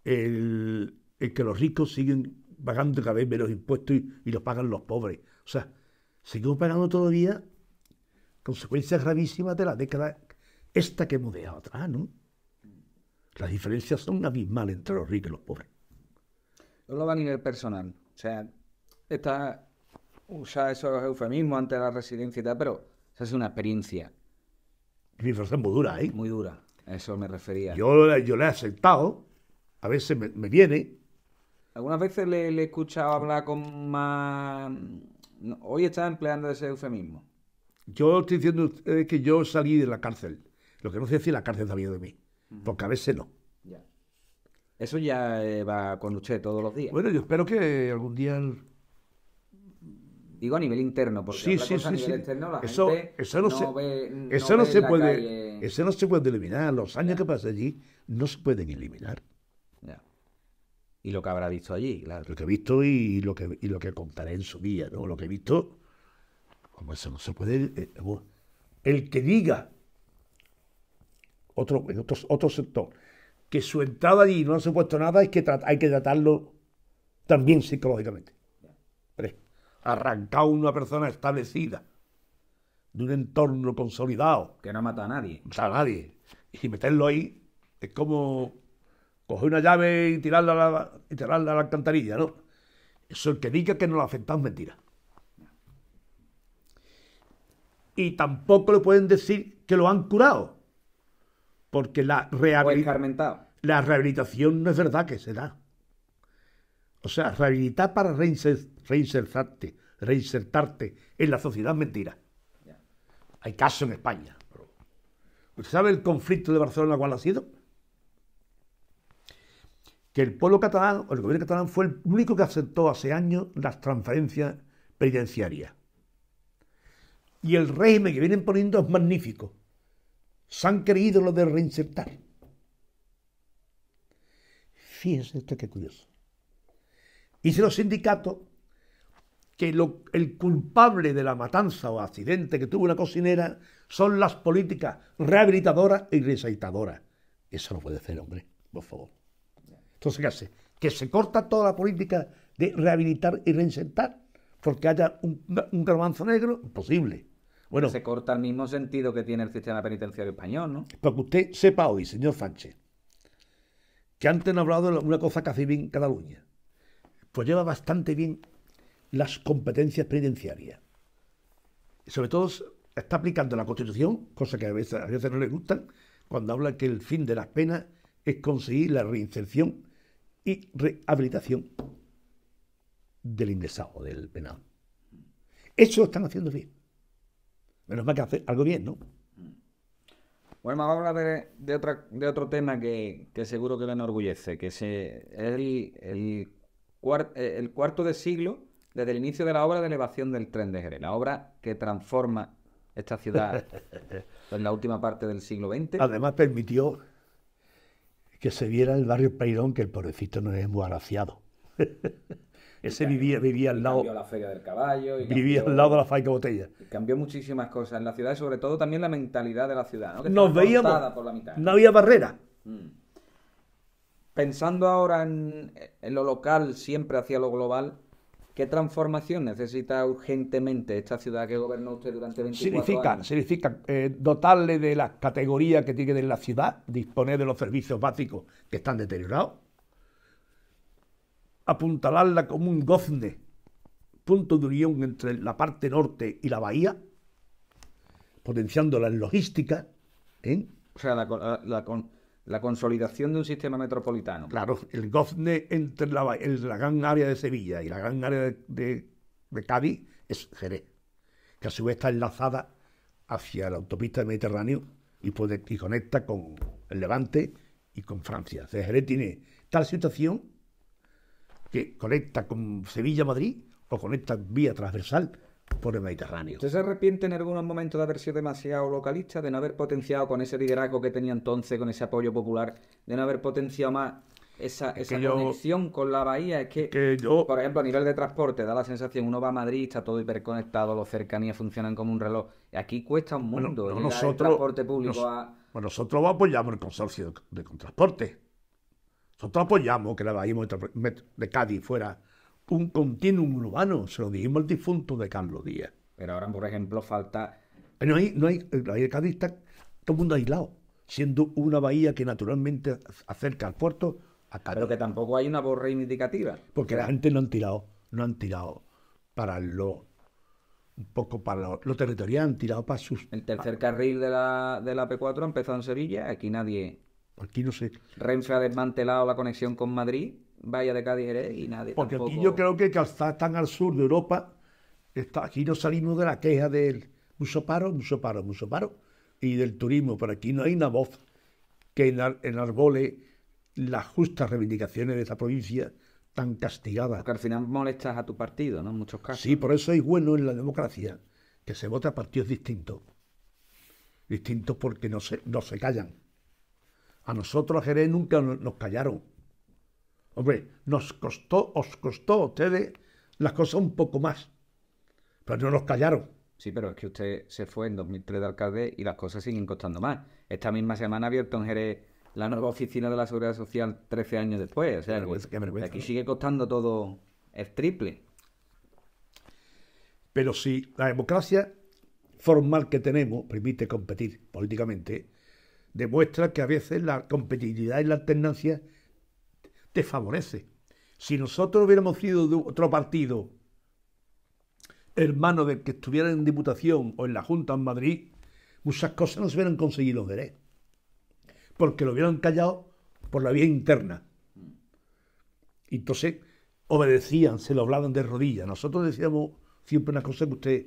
el que los ricos siguen pagando cada vez menos impuestos y, los pagan los pobres. O sea, seguimos pagando todavía consecuencias gravísimas de la década esta que hemos dejado atrás, ¿no? Las diferencias son abismales entre los ricos y los pobres. No lo va a nivel personal. O sea, está, usa esos eufemismos ante la residencia y tal, pero esa es una experiencia. Mi es muy dura, ¿eh? Muy dura, a eso me refería. Yo, yo la he aceptado, a veces me, me viene, algunas veces le, he escuchado hablar con más... hoy está empleando ese eufemismo. Yo estoy diciendo que yo salí de la cárcel. Lo que no sé es si la cárcel sabía de mí. Porque a veces no. Eso ya eh, va con usted todos los días. Bueno, yo espero que algún día... Digo a nivel interno, porque sí, a nivel externo la eso, eso no, se, eso puede, Eso no se puede eliminar. Los años que pasé allí no se pueden eliminar y lo que habrá visto allí, claro. Lo que he visto y lo que, lo que contaré en su día, ¿no? Lo que he visto, como eso no se puede... Eh, oh, el que diga, otro, en otro sector, que su entrada allí no ha supuesto nada, es que hay que tratarlo también psicológicamente. Arrancar una persona establecida de un entorno consolidado. Que no mata a nadie. No mata a nadie. Y meterlo ahí es como coger una llave y tirarla a la, a la alcantarilla, ¿no? Eso el que diga que no lo afectado es mentira. Y tampoco le pueden decir que lo han curado. Porque la, rehabilitación no es verdad que se da. O sea, rehabilitar para reinsertarte, reinsertarte en la sociedad es mentira. Hay casos en España. ¿Usted sabe el conflicto de Barcelona cuál ha sido? que el pueblo catalán o el gobierno catalán fue el único que aceptó hace años las transferencias penitenciarias. Y el régimen que vienen poniendo es magnífico. Se han creído lo de reinsertar. Fíjense esto que curioso. si los sindicatos que el culpable de la matanza o accidente que tuvo una cocinera son las políticas rehabilitadoras y reinsertadoras. Eso no puede ser, hombre, por favor. Entonces, ¿qué hace? Que se corta toda la política de rehabilitar y reinsertar porque haya un, un garbanzo negro, imposible. Bueno, se corta el mismo sentido que tiene el sistema penitenciario español, ¿no? Para que usted sepa hoy, señor Sánchez, que antes he hablado de una cosa que hace bien Cataluña, pues lleva bastante bien las competencias penitenciarias. sobre todo está aplicando la Constitución, cosa que a veces, a veces no le gustan, cuando habla que el fin de las penas es conseguir la reinserción y rehabilitación del ingresado, del penal. Eso lo están haciendo bien. Menos mal que hacer algo bien, ¿no? Bueno, vamos a hablar eh, de, otro tema que, seguro que le enorgullece, que es el, eh, el cuarto de siglo desde el inicio de la obra de elevación del tren de Jerez, la obra que transforma esta ciudad en la última parte del siglo XX. Además permitió que se viera el barrio Peirón que el pobrecito no es muy agraciado. Ese vivía, vivía al lado. la del Caballo. vivía al lado de la faica botella... Cambió muchísimas cosas en la ciudad y sobre todo también la mentalidad de la ciudad. ¿no? Nos veíamos. No había barrera. Mm. Pensando ahora en, lo local, siempre hacia lo global, ¿Qué transformación necesita urgentemente esta ciudad que gobernó usted durante 20 años? Significa eh, dotarle de las categorías que tiene de la ciudad, disponer de los servicios básicos que están deteriorados, apuntalarla como un gozne, punto de unión entre la parte norte y la bahía, potenciándola en logística. ¿eh? O sea, la con la consolidación de un sistema metropolitano. Claro, el gozne entre la, gran área de Sevilla y la gran área de, de, Cádiz es Jerez, que a su vez está enlazada hacia la autopista del Mediterráneo y, conecta con el Levante y con Francia. Jerez tiene tal situación que conecta con Sevilla-Madrid o conecta vía transversal por el Mediterráneo. ¿Usted se arrepiente en algunos momentos de haber sido demasiado localista, de no haber potenciado con ese liderazgo que tenía entonces, con ese apoyo popular, de no haber potenciado más esa, conexión con la bahía. Es que, por ejemplo, a nivel de transporte da la sensación, uno va a Madrid, está todo hiperconectado, ...los cercanías funcionan como un reloj. Aquí cuesta un mundo bueno, nosotros, transporte público pues nosotros apoyamos el consorcio de, de transporte. Nosotros apoyamos que la bahía de Cádiz fuera un continuum urbano, se lo dijimos al difunto de Carlos Díaz. Pero ahora, por ejemplo, falta... Eh, no hay, no hay, eh, la Cádiz está todo el mundo aislado, siendo una bahía que naturalmente acerca al puerto a Pero que tampoco hay una borra indicativa. Porque la gente no han tirado, no han tirado para lo un poco para lo, lo territorial, han tirado para sus... El tercer carril de la, de la P4 ha empezado en Sevilla, aquí nadie... Aquí no sé. Renfe ha desmantelado la conexión con Madrid vaya de Cádiz Jerez y nadie. Porque aquí yo creo que, que está tan al sur de Europa, aquí no salimos de la queja del mucho paro, mucho paro, mucho paro y del turismo, pero aquí no hay una voz que enarbole las justas reivindicaciones de esta provincia tan castigada. Porque al final molestas a tu partido, ¿no? En muchos casos. Sí, por eso es bueno en la democracia que se vota a partidos distintos. Distintos porque no se, no se callan. A nosotros, a Jerez, nunca nos callaron. Hombre, nos costó, os costó a ustedes las cosas un poco más. Pero no nos callaron. Sí, pero es que usted se fue en 2003 de alcalde y las cosas siguen costando más. Esta misma semana ha abierto en Jerez la nueva oficina de la Seguridad Social 13 años después. O sea, qué aquí sigue costando todo el triple. Pero si la democracia formal que tenemos permite competir políticamente, demuestra que a veces la competitividad y la alternancia te favorece. Si nosotros hubiéramos sido de otro partido, hermano del que estuviera en Diputación o en la Junta en Madrid, muchas cosas no se hubieran conseguido los ¿eh? porque lo hubieran callado por la vía interna. Entonces, obedecían, se lo hablaban de rodillas. Nosotros decíamos siempre una cosa que usted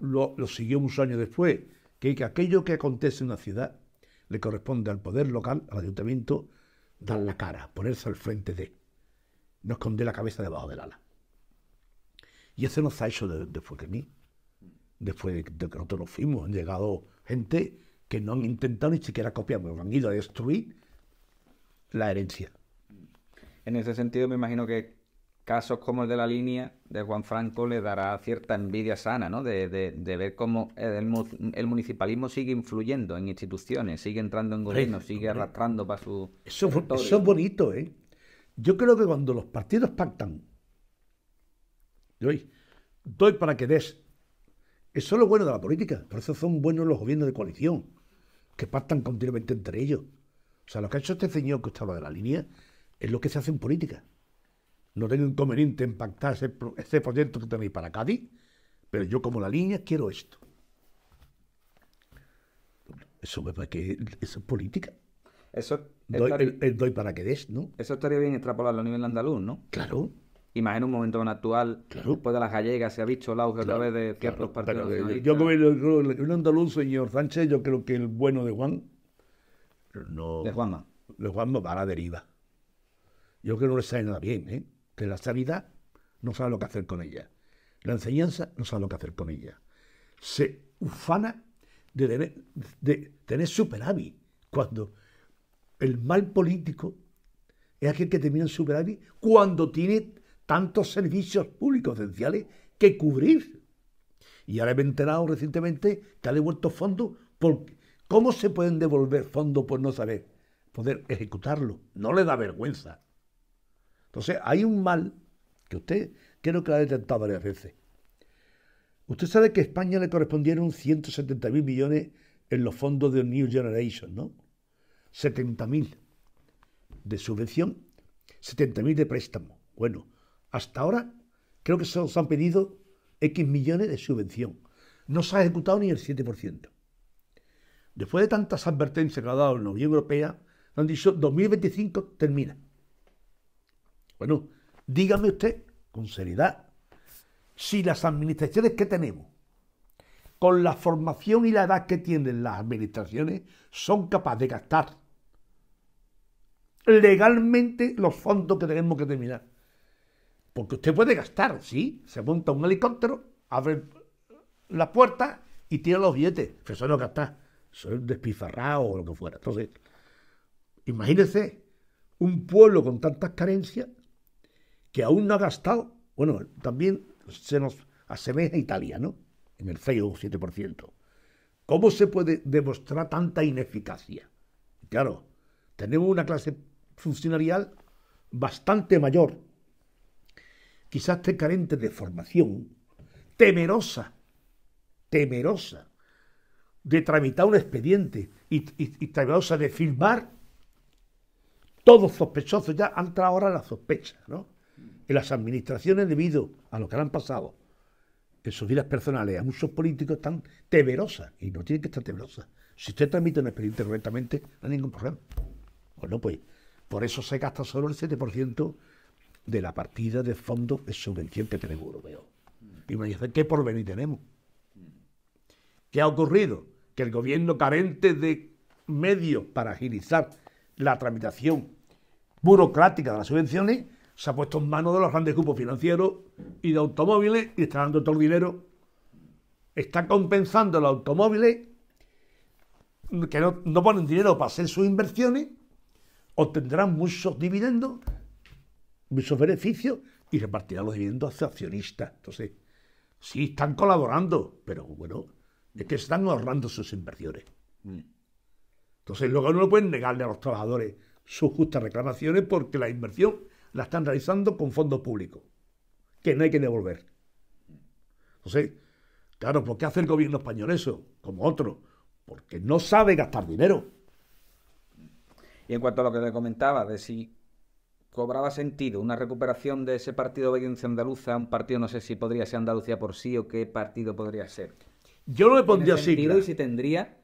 lo, siguió muchos años después, que, que aquello que acontece en una ciudad le corresponde al poder local, al ayuntamiento, dar la cara, ponerse al frente de, no esconder la cabeza debajo del ala. Y eso nos ha hecho después de, mí, después de, que nosotros nos fuimos, han llegado gente que no han intentado ni siquiera copiar, han ido a destruir la herencia. En ese sentido me imagino que casos como el de la línea de Juan Franco le dará cierta envidia sana, ¿no? De, ver cómo el, municipalismo sigue influyendo en instituciones, sigue entrando en gobierno, sigue arrastrando para su... Eso, es bonito, ¿eh? Yo creo que cuando los partidos pactan, doy, doy para que des, eso es lo bueno de la política, por eso son buenos los gobiernos de coalición, que pactan continuamente entre ellos. O sea, lo que ha hecho este señor que estaba de la línea es lo que se hace en política no tengo inconveniente en pactar ese, proyecto que tenéis para Cádiz, pero yo como la línea quiero esto. Eso es que eso es política. Eso doy, doy para que des, ¿no? Eso estaría bien extrapolarlo a nivel andaluz, ¿no? Claro. imagino un momento actual, después de las gallegas, se ha visto la claro, otra vez de ciertos partidos. Eh, yo como un andaluz, señor Sánchez, yo creo que el bueno de Juan. No, de Juanma. De Juanma va a la deriva. Yo creo que no le sale nada bien, ¿eh? que la sanidad no sabe lo que hacer con ella. La enseñanza no sabe lo que hacer con ella. Se ufana de tener, de superávit cuando el mal político es aquel que termina en superávit cuando tiene tantos servicios públicos esenciales que cubrir. Y ahora he enterado recientemente que ha devuelto fondos. Por... ¿Cómo se pueden devolver fondos por no saber poder ejecutarlo? No le da vergüenza. Entonces, hay un mal que usted creo que lo ha detectado varias veces. Usted sabe que a España le correspondieron 170.000 millones en los fondos de New Generation, ¿no? 70.000 de subvención, 70.000 de préstamo. Bueno, hasta ahora creo que se han pedido X millones de subvención. No se ha ejecutado ni el 7%. Después de tantas advertencias que ha dado la Unión Europea, han dicho 2025 termina. Bueno, dígame usted con seriedad si las administraciones que tenemos, con la formación y la edad que tienen las administraciones, son capaces de gastar legalmente los fondos que tenemos que terminar. Porque usted puede gastar, ¿sí? Se monta un helicóptero, abre la puerta y tira los billetes. Pero eso no gasta, gastar, eso es o lo que fuera. Entonces, imagínese un pueblo con tantas carencias que aún no ha gastado, bueno, también se nos asemeja a Italia, ¿no? En el 6 7%. ¿Cómo se puede demostrar tanta ineficacia? Claro, tenemos una clase funcionarial bastante mayor, quizás esté carente de formación, temerosa, temerosa de tramitar un expediente y, temerosa de firmar. Todos sospechosos ya entra ahora la sospecha, ¿no? en las administraciones, debido a lo que han pasado en sus vidas personales, a muchos políticos están temerosas, y no tienen que estar temerosas. Si usted tramita un expediente correctamente, no hay ningún problema. no, pues por eso se gasta solo el 7% de la partida de fondos de subvención que tenemos Europeo. Y me dicen, ¿qué porvenir tenemos? ¿Qué ha ocurrido? Que el gobierno carente de medios para agilizar la tramitación burocrática de las subvenciones se ha puesto en manos de los grandes grupos financieros y de automóviles y está dando todo el dinero. Está compensando los automóviles que no, ponen dinero para hacer sus inversiones, obtendrán muchos dividendos, muchos beneficios y repartirán los dividendos a accionistas. Entonces, sí, están colaborando, pero bueno, es que están ahorrando sus inversiones. Mm. Entonces, luego no pueden negarle a los trabajadores sus justas reclamaciones porque la inversión la están realizando con fondos públicos, que no hay que devolver. Entonces, claro, ¿por qué hace el gobierno español eso? Como otro, porque no sabe gastar dinero. Y en cuanto a lo que le comentaba, de si cobraba sentido una recuperación de ese partido de andaluza, un partido no sé si podría ser Andalucía por sí o qué partido podría ser. Yo no le pondría así... y si tendría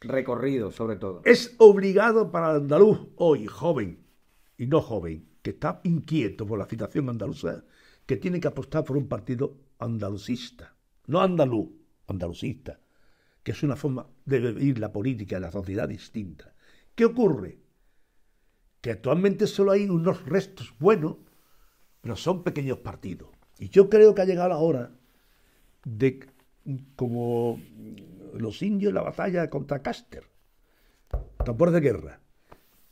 recorrido, sobre todo. Es obligado para el andaluz hoy, joven y no joven, que está inquieto por la situación andaluza, que tiene que apostar por un partido andalucista, no andaluz, andalucista, que es una forma de vivir la política de la sociedad distinta. ¿Qué ocurre? Que actualmente solo hay unos restos buenos, pero son pequeños partidos. Y yo creo que ha llegado la hora de, como los indios en la batalla contra Caster, tambor de guerra,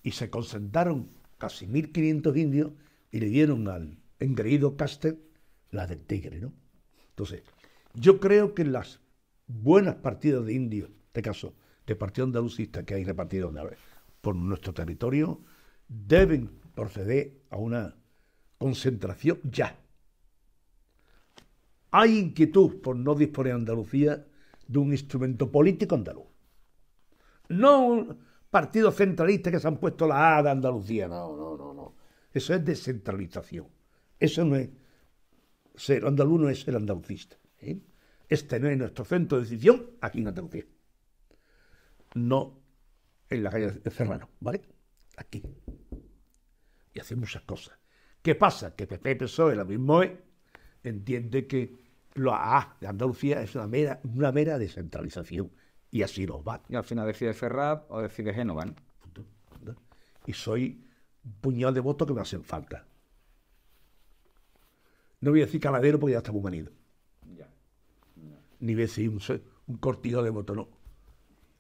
y se concentraron casi 1.500 indios y le dieron al engreído Caster la del tigre, ¿no? Entonces, yo creo que las buenas partidas de indios, en este caso, de partido andalucista que hay repartido por nuestro territorio, deben proceder a una concentración ya. Hay inquietud por no disponer Andalucía de un instrumento político andaluz. No partidos centralistas que se han puesto la A de Andalucía. No, no, no, no. Eso es descentralización. Eso no es ser andaluz, no es ser andalucista. ¿eh? Este no Es nuestro centro de decisión aquí en Andalucía. No en la calle de Cerrano, ¿vale? Aquí. Y hace muchas cosas. ¿Qué pasa? Que PP, PSOE, lo mismo, e, entiende que la A de Andalucía es una una mera descentralización y así nos va. Y al final decide Ferrab o decide Génova. Y soy un puñado de votos que me hacen falta. No voy a decir caladero porque ya está muy Ya. Ni voy a decir un, un cortido de votos, no.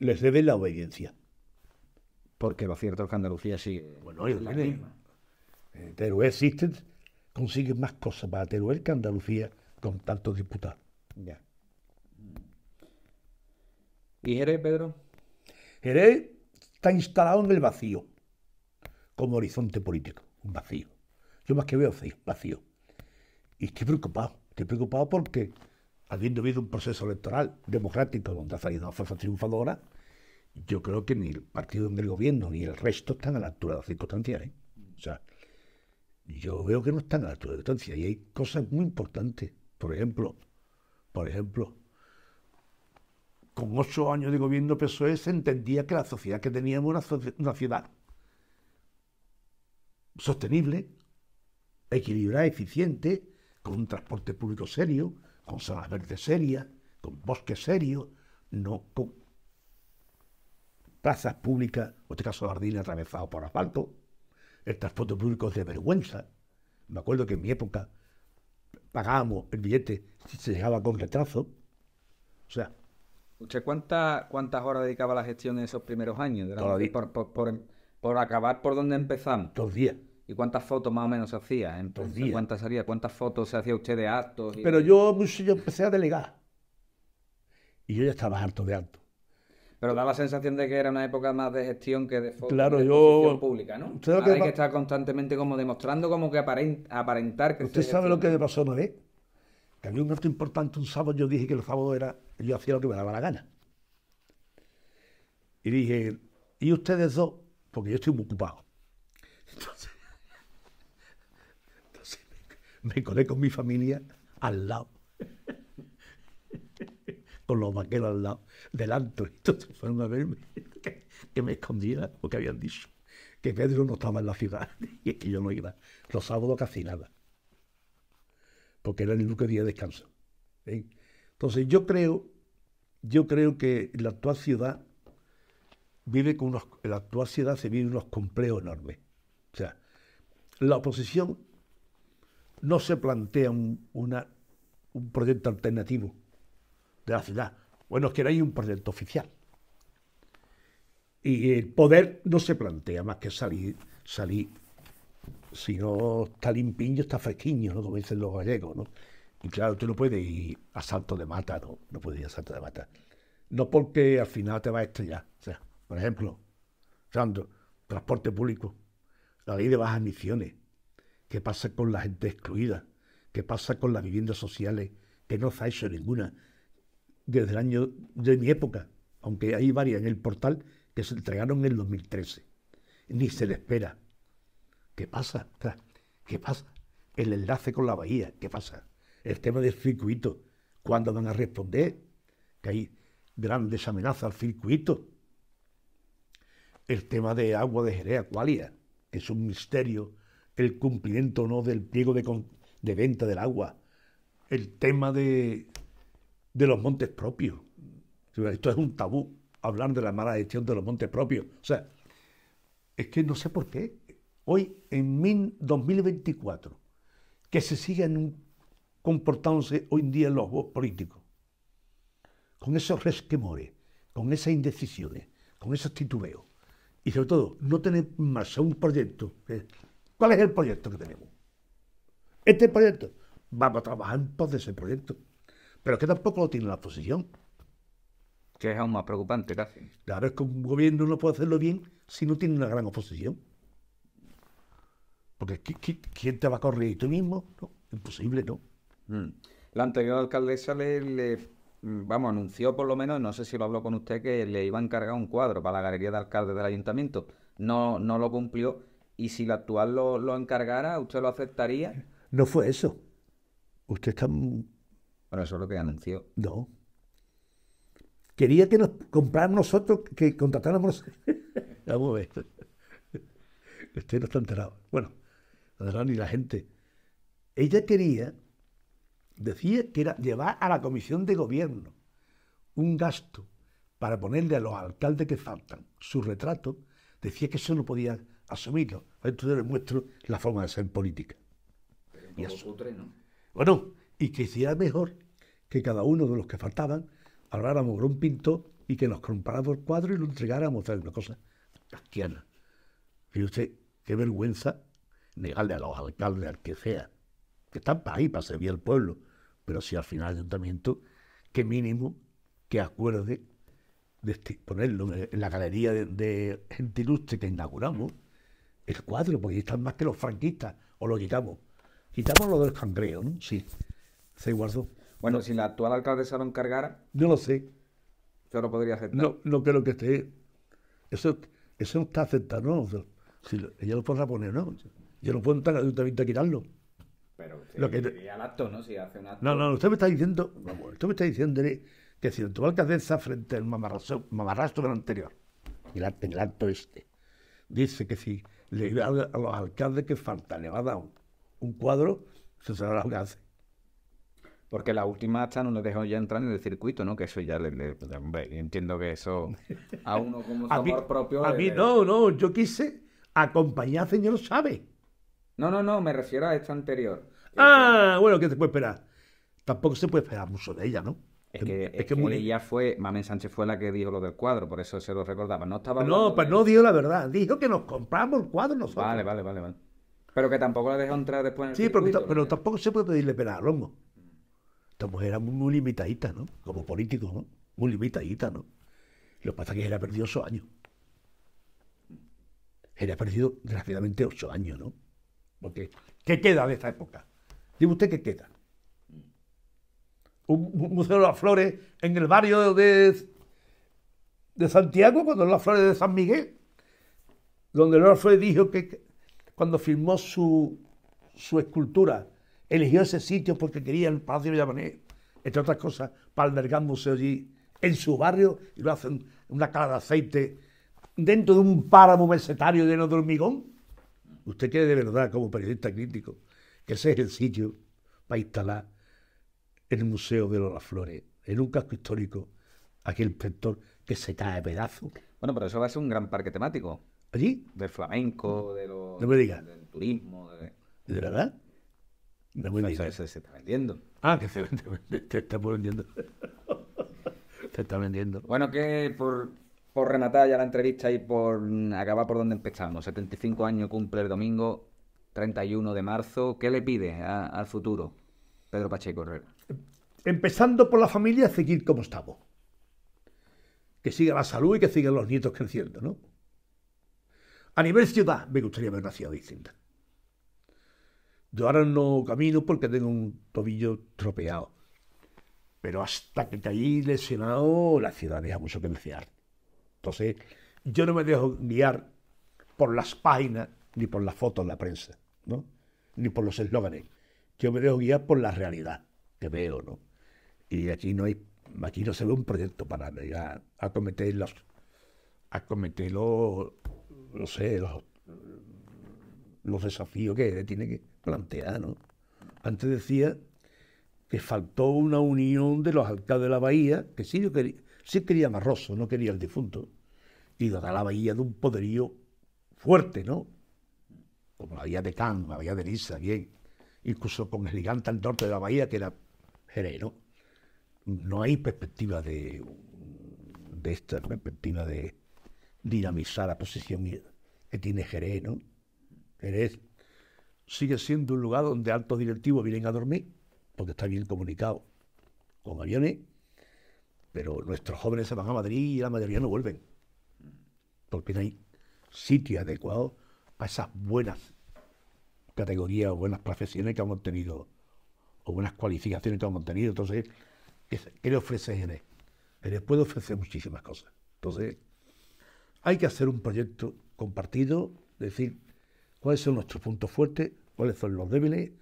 Les deben la obediencia. Porque lo cierto es que Andalucía sigue. Bueno, es la misma. Eh, Teruel existen, consigue más cosas para Teruel que Andalucía con tantos diputados. Ya. ¿Y Jerez, Pedro? Jerez está instalado en el vacío, como horizonte político, un vacío. Yo más que veo vacío. Y estoy preocupado, estoy preocupado porque, habiendo habido un proceso electoral democrático donde ha salido una fuerza triunfadora, yo creo que ni el partido el gobierno ni el resto están a la altura de las circunstancias. ¿eh? O sea, yo veo que no están a la altura de las circunstancias y hay cosas muy importantes. Por ejemplo, por ejemplo, con ocho años de gobierno PSOE se entendía que la sociedad que teníamos era una, ciudad sostenible, equilibrada, eficiente, con un transporte público serio, con zonas verdes serias, con bosques serios, no con plazas públicas, en este caso jardines atravesados por asfalto. El transporte público es de vergüenza. Me acuerdo que en mi época pagábamos el billete si se llegaba con retraso. O sea, ¿Usted cuántas horas dedicaba a la gestión en esos primeros años? Por, por, em, por, acabar por donde empezamos. los días. ¿Y cuántas fotos más o menos se hacía? en ¿Cuántas haría? ¿Cuántas fotos se hacía usted de actos? Pero yo, pues, yo empecé a delegar. Y yo ya estaba harto de actos. Pero da la sensación de que era una época más de gestión que de, claro, yo, pública, ¿no? que hay que estar constantemente como demostrando como que aparentar que... Usted, sabe lo que le pasó una vez que había un acto importante un sábado, yo dije que los sábados era, yo hacía lo que me daba la gana. Y dije, ¿y ustedes dos? Porque yo estoy muy ocupado. Entonces, me, colé con mi familia al lado, con los vaqueros al lado, delante. Entonces fueron a verme, que, me escondiera, porque habían dicho que Pedro no estaba en la ciudad y que yo no iba. Los sábados casi nada porque era el único día de descanso. Entonces yo creo, yo creo que la actual ciudad vive con unos, la actual ciudad se vive unos complejos enormes. O sea, la oposición no se plantea un, un proyecto alternativo de la ciudad. Bueno, es que no hay un proyecto oficial. Y el poder no se plantea más que salir, salir si no está limpiño, está fresquiño, ¿no? como dicen los gallegos. ¿no? Y claro, tú no puedes ir a salto de mata, no, no puedes ir a salto de mata. No porque al final te va a estrellar. sea, por ejemplo, Sandro, transporte público, la ley de bajas emisiones, qué pasa con la gente excluida, qué pasa con las viviendas sociales, que no se ha hecho ninguna desde el año de mi época, aunque hay varias en el portal que se entregaron en el 2013. Ni se le espera. ¿Qué pasa? ¿Qué pasa? El enlace con la bahía, ¿qué pasa? El tema del circuito, ¿cuándo van a responder? Que hay grandes amenazas al circuito. El tema de agua de Jerez Acualia, es un misterio, el cumplimiento o no del pliego de, venta del agua. El tema de, de los montes propios. Esto es un tabú, hablar de la mala gestión de los montes propios. O sea, es que no sé por qué hoy en 2024, que se sigan comportándose hoy en día los políticos, con esos resquemores, con esas indecisiones, con esos titubeos, y sobre todo no tener más un proyecto. ¿eh? ¿Cuál es el proyecto que tenemos? Este proyecto, vamos a trabajar en pos de ese proyecto, pero que tampoco lo tiene la oposición. Que es aún más preocupante, casi. Claro, es que un gobierno no puede hacerlo bien si no tiene una gran oposición. ¿quién te va a ¿Y ¿Tú mismo? No, imposible, ¿no? Mm. La anterior alcaldesa le, mm, vamos, anunció por lo menos, no sé si lo habló con usted, que le iba a encargar un cuadro para la galería de alcalde del ayuntamiento. No, no lo cumplió. Y si la actual lo, lo encargara, ¿usted lo aceptaría? No fue eso. Usted está... Bueno, eso es lo que anunció. No. Quería que nos compráramos nosotros, que contratáramos... Vamos a ver. Usted no está enterado. Bueno y la gente. Ella quería, decía que era llevar a la comisión de gobierno un gasto para ponerle a los alcaldes que faltan su retrato, decía que eso no podía asumirlo. Entonces pues le muestro la forma de ser política. y ¿no? Bueno, y que hiciera mejor que cada uno de los que faltaban habláramos con un pintor y que nos comprara el cuadro y lo entregáramos, mostrar una cosa Y usted, qué vergüenza negarle a los alcaldes, al que sea, que están para ahí, para servir al pueblo, pero si al final el ayuntamiento, que mínimo que acuerde de este, ponerlo en la galería de, gente ilustre que inauguramos, el cuadro, porque están más que los franquistas, o lo quitamos. Quitamos lo del cangreo, ¿no? Sí, se guardó. Bueno, si la actual alcaldesa lo encargara... No lo sé. Yo no podría aceptar. No, no creo que esté... Eso, eso no está aceptado, ¿no? si ella lo podrá poner, ¿no? Yo no puedo entrar a quitarlo. Pero usted lo que al acto, ¿no? Si hace No, no, usted me está diciendo, vamos, usted me está diciendo que si Antubal frente al mamarrastro, mamarrastro del anterior, el, en el acto este, dice que si le iba a los alcaldes que falta, le va a dar un, cuadro, se será lo que Porque la última hasta no le dejó ya entrar en el circuito, ¿no? Que eso ya le... entiendo que eso a uno como su propio... A mí no, no, yo quise acompañar al señor Sabe no, no, no, me refiero a esta anterior. Ah, bueno, ¿qué se puede esperar? Tampoco se puede esperar mucho de ella, ¿no? Es que, ella fue, Mamen Sánchez fue la que dijo lo del cuadro, por eso se lo recordaba. No estaba. No, pues no dio la verdad. Dijo que nos compramos el cuadro nosotros. Vale, vale, vale, vale. Pero que tampoco la dejó entrar después en el Sí, pero, tampoco se puede pedirle pena a Rongo Esta mujer era muy, ¿no? Como político, ¿no? Muy limitadita, ¿no? Lo que pasa es que ha perdido ocho años. Ella ha perdido, rápidamente ocho años, ¿no? ¿qué queda de esta época? Dime usted qué queda. Un, museo de las flores en el barrio de, de Santiago, cuando las flores de San Miguel, donde Las Flores dijo que cuando firmó su, escultura, eligió ese sitio porque quería el Palacio de Villamanés, entre otras cosas, para albergar un museo allí en su barrio y lo hacen una cara de aceite dentro de un páramo mesetario lleno de hormigón Usted quiere de verdad, como periodista crítico, que ese es el sitio para instalar el Museo de las Flores, en un casco histórico, aquel sector que se cae de pedazo. Bueno, pero eso va a ser un gran parque temático. ¿Allí? Del flamenco, de del turismo. De, verdad? me se está vendiendo. Ah, que se, se está vendiendo. se está vendiendo. Bueno, que por, por rematar ya la entrevista y por acabar por donde empezamos, 75 años cumple el domingo, 31 de marzo, ¿qué le pide al futuro Pedro Pacheco Herrera? Empezando por la familia, seguir como estamos. Que siga la salud y que sigan los nietos creciendo, ¿no? A nivel ciudad, me gustaría ver una ciudad distinta. Yo ahora no camino porque tengo un tobillo tropeado. Pero hasta que te caí lesionado, la ciudad deja mucho que desear. Entonces, yo no me dejo guiar por las páginas ni por las fotos de la prensa, ¿no? Ni por los eslóganes. Yo me dejo guiar por la realidad que veo, ¿no? Y aquí no hay, aquí no se ve un proyecto para llegar a cometer los, no sé, los, los desafíos que tiene que plantear, ¿no? Antes decía que faltó una unión de los alcaldes de la bahía, que sí, yo quería, Sí quería Marroso, no quería el difunto. Y da la bahía de un poderío fuerte, ¿no? Como la bahía de Can, la bahía de Niza, bien. Incluso con el gigante al norte de la bahía, que era Jerez, ¿no? No hay perspectiva de, de esta perspectiva de dinamizar la posición que tiene Jerez, ¿no? Jerez sigue siendo un lugar donde altos directivos vienen a dormir, porque está bien comunicado con aviones, pero nuestros jóvenes se van a Madrid y la mayoría no vuelven. Porque no hay sitio adecuado para esas buenas categorías o buenas profesiones que han obtenido o buenas cualificaciones que han obtenido. Entonces, ¿qué le ofrece ENE? les puede ofrecer muchísimas cosas. Entonces, hay que hacer un proyecto compartido, decir cuáles son nuestros puntos fuertes, cuáles son los débiles,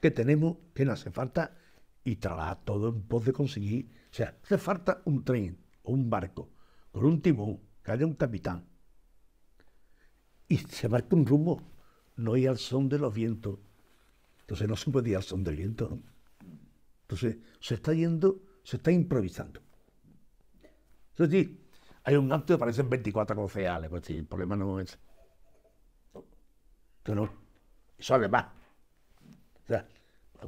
qué tenemos, qué nos hace falta y trabajar todo en pos de conseguir o sea, hace falta un tren o un barco con un timón, que haya un capitán. Y se marca un rumbo, no hay al son de los vientos. Entonces no se puede ir al son del viento. Entonces se está yendo, se está improvisando. Entonces sí, hay un acto que aparecen 24 goceales, pues sí, el problema no es. Entonces no, eso además. O sea,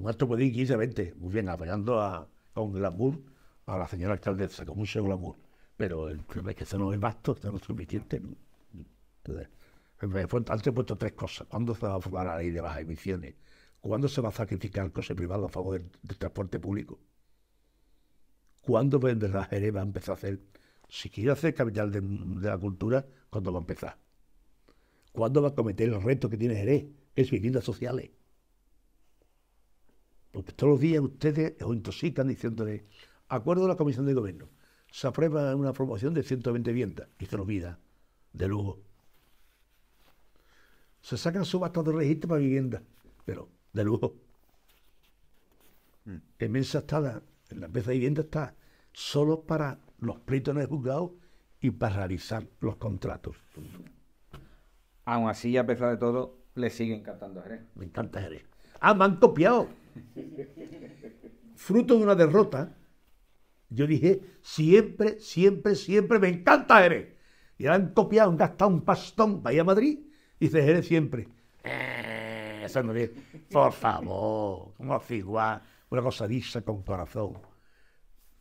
un acto puede ir 15 20, muy bien, apoyando a, con glamour ahora la señora alcaldesa con mucho glamour, pero el problema es que eso no es vasto, eso no es suficiente. antes he puesto tres cosas. ¿Cuándo se va a formar la ley de bajas emisiones? ¿Cuándo se va a sacrificar el coche privado a favor del, transporte público? ¿Cuándo la Jerez va a empezar a hacer? Si quiere hacer capital de, la cultura, ¿cuándo va a empezar? ¿Cuándo va a cometer el reto que tiene Jerez? Es viviendas sociales. Porque todos los días ustedes os intoxican diciéndole Acuerdo de la Comisión de Gobierno. Se aprueba una promoción de 120 viviendas. Y se nos vida, de lujo. Se sacan subastas de registro para viviendas, pero de lujo. Mm. En la, en la empresa de vivienda está solo para los pleitos en el juzgado y para realizar los contratos. Aún así, a pesar de todo, le sigue encantando a Jerez. Me encanta Jerez. Ah, me han copiado. Fruto de una derrota, yo dije, siempre, siempre, siempre, me encanta Jerez. Y ahora han copiado, han gastado un pastón para ir a Madrid. Y dice Jerez siempre. Eh, eso no por favor, una figura, una cosa dicha con corazón.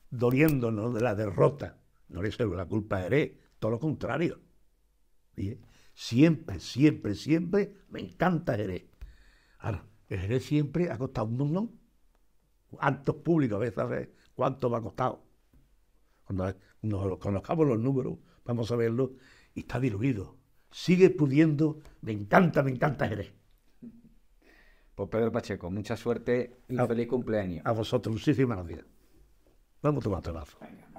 Doliéndonos de la derrota. No le soy la culpa a Jerez, todo lo contrario. siempre, siempre, siempre, me encanta Jerez. Ahora, Jerez siempre ha costado un montón. Altos públicos, a veces cuánto me ha costado. Cuando nos conozcamos los números, vamos a verlo, y está diluido. Sigue pudiendo, me encanta, me encanta Jerez. Pues Pedro Pacheco, mucha suerte y feliz cumpleaños. A vosotros, muchísimas gracias. Vamos a tomar trabajo.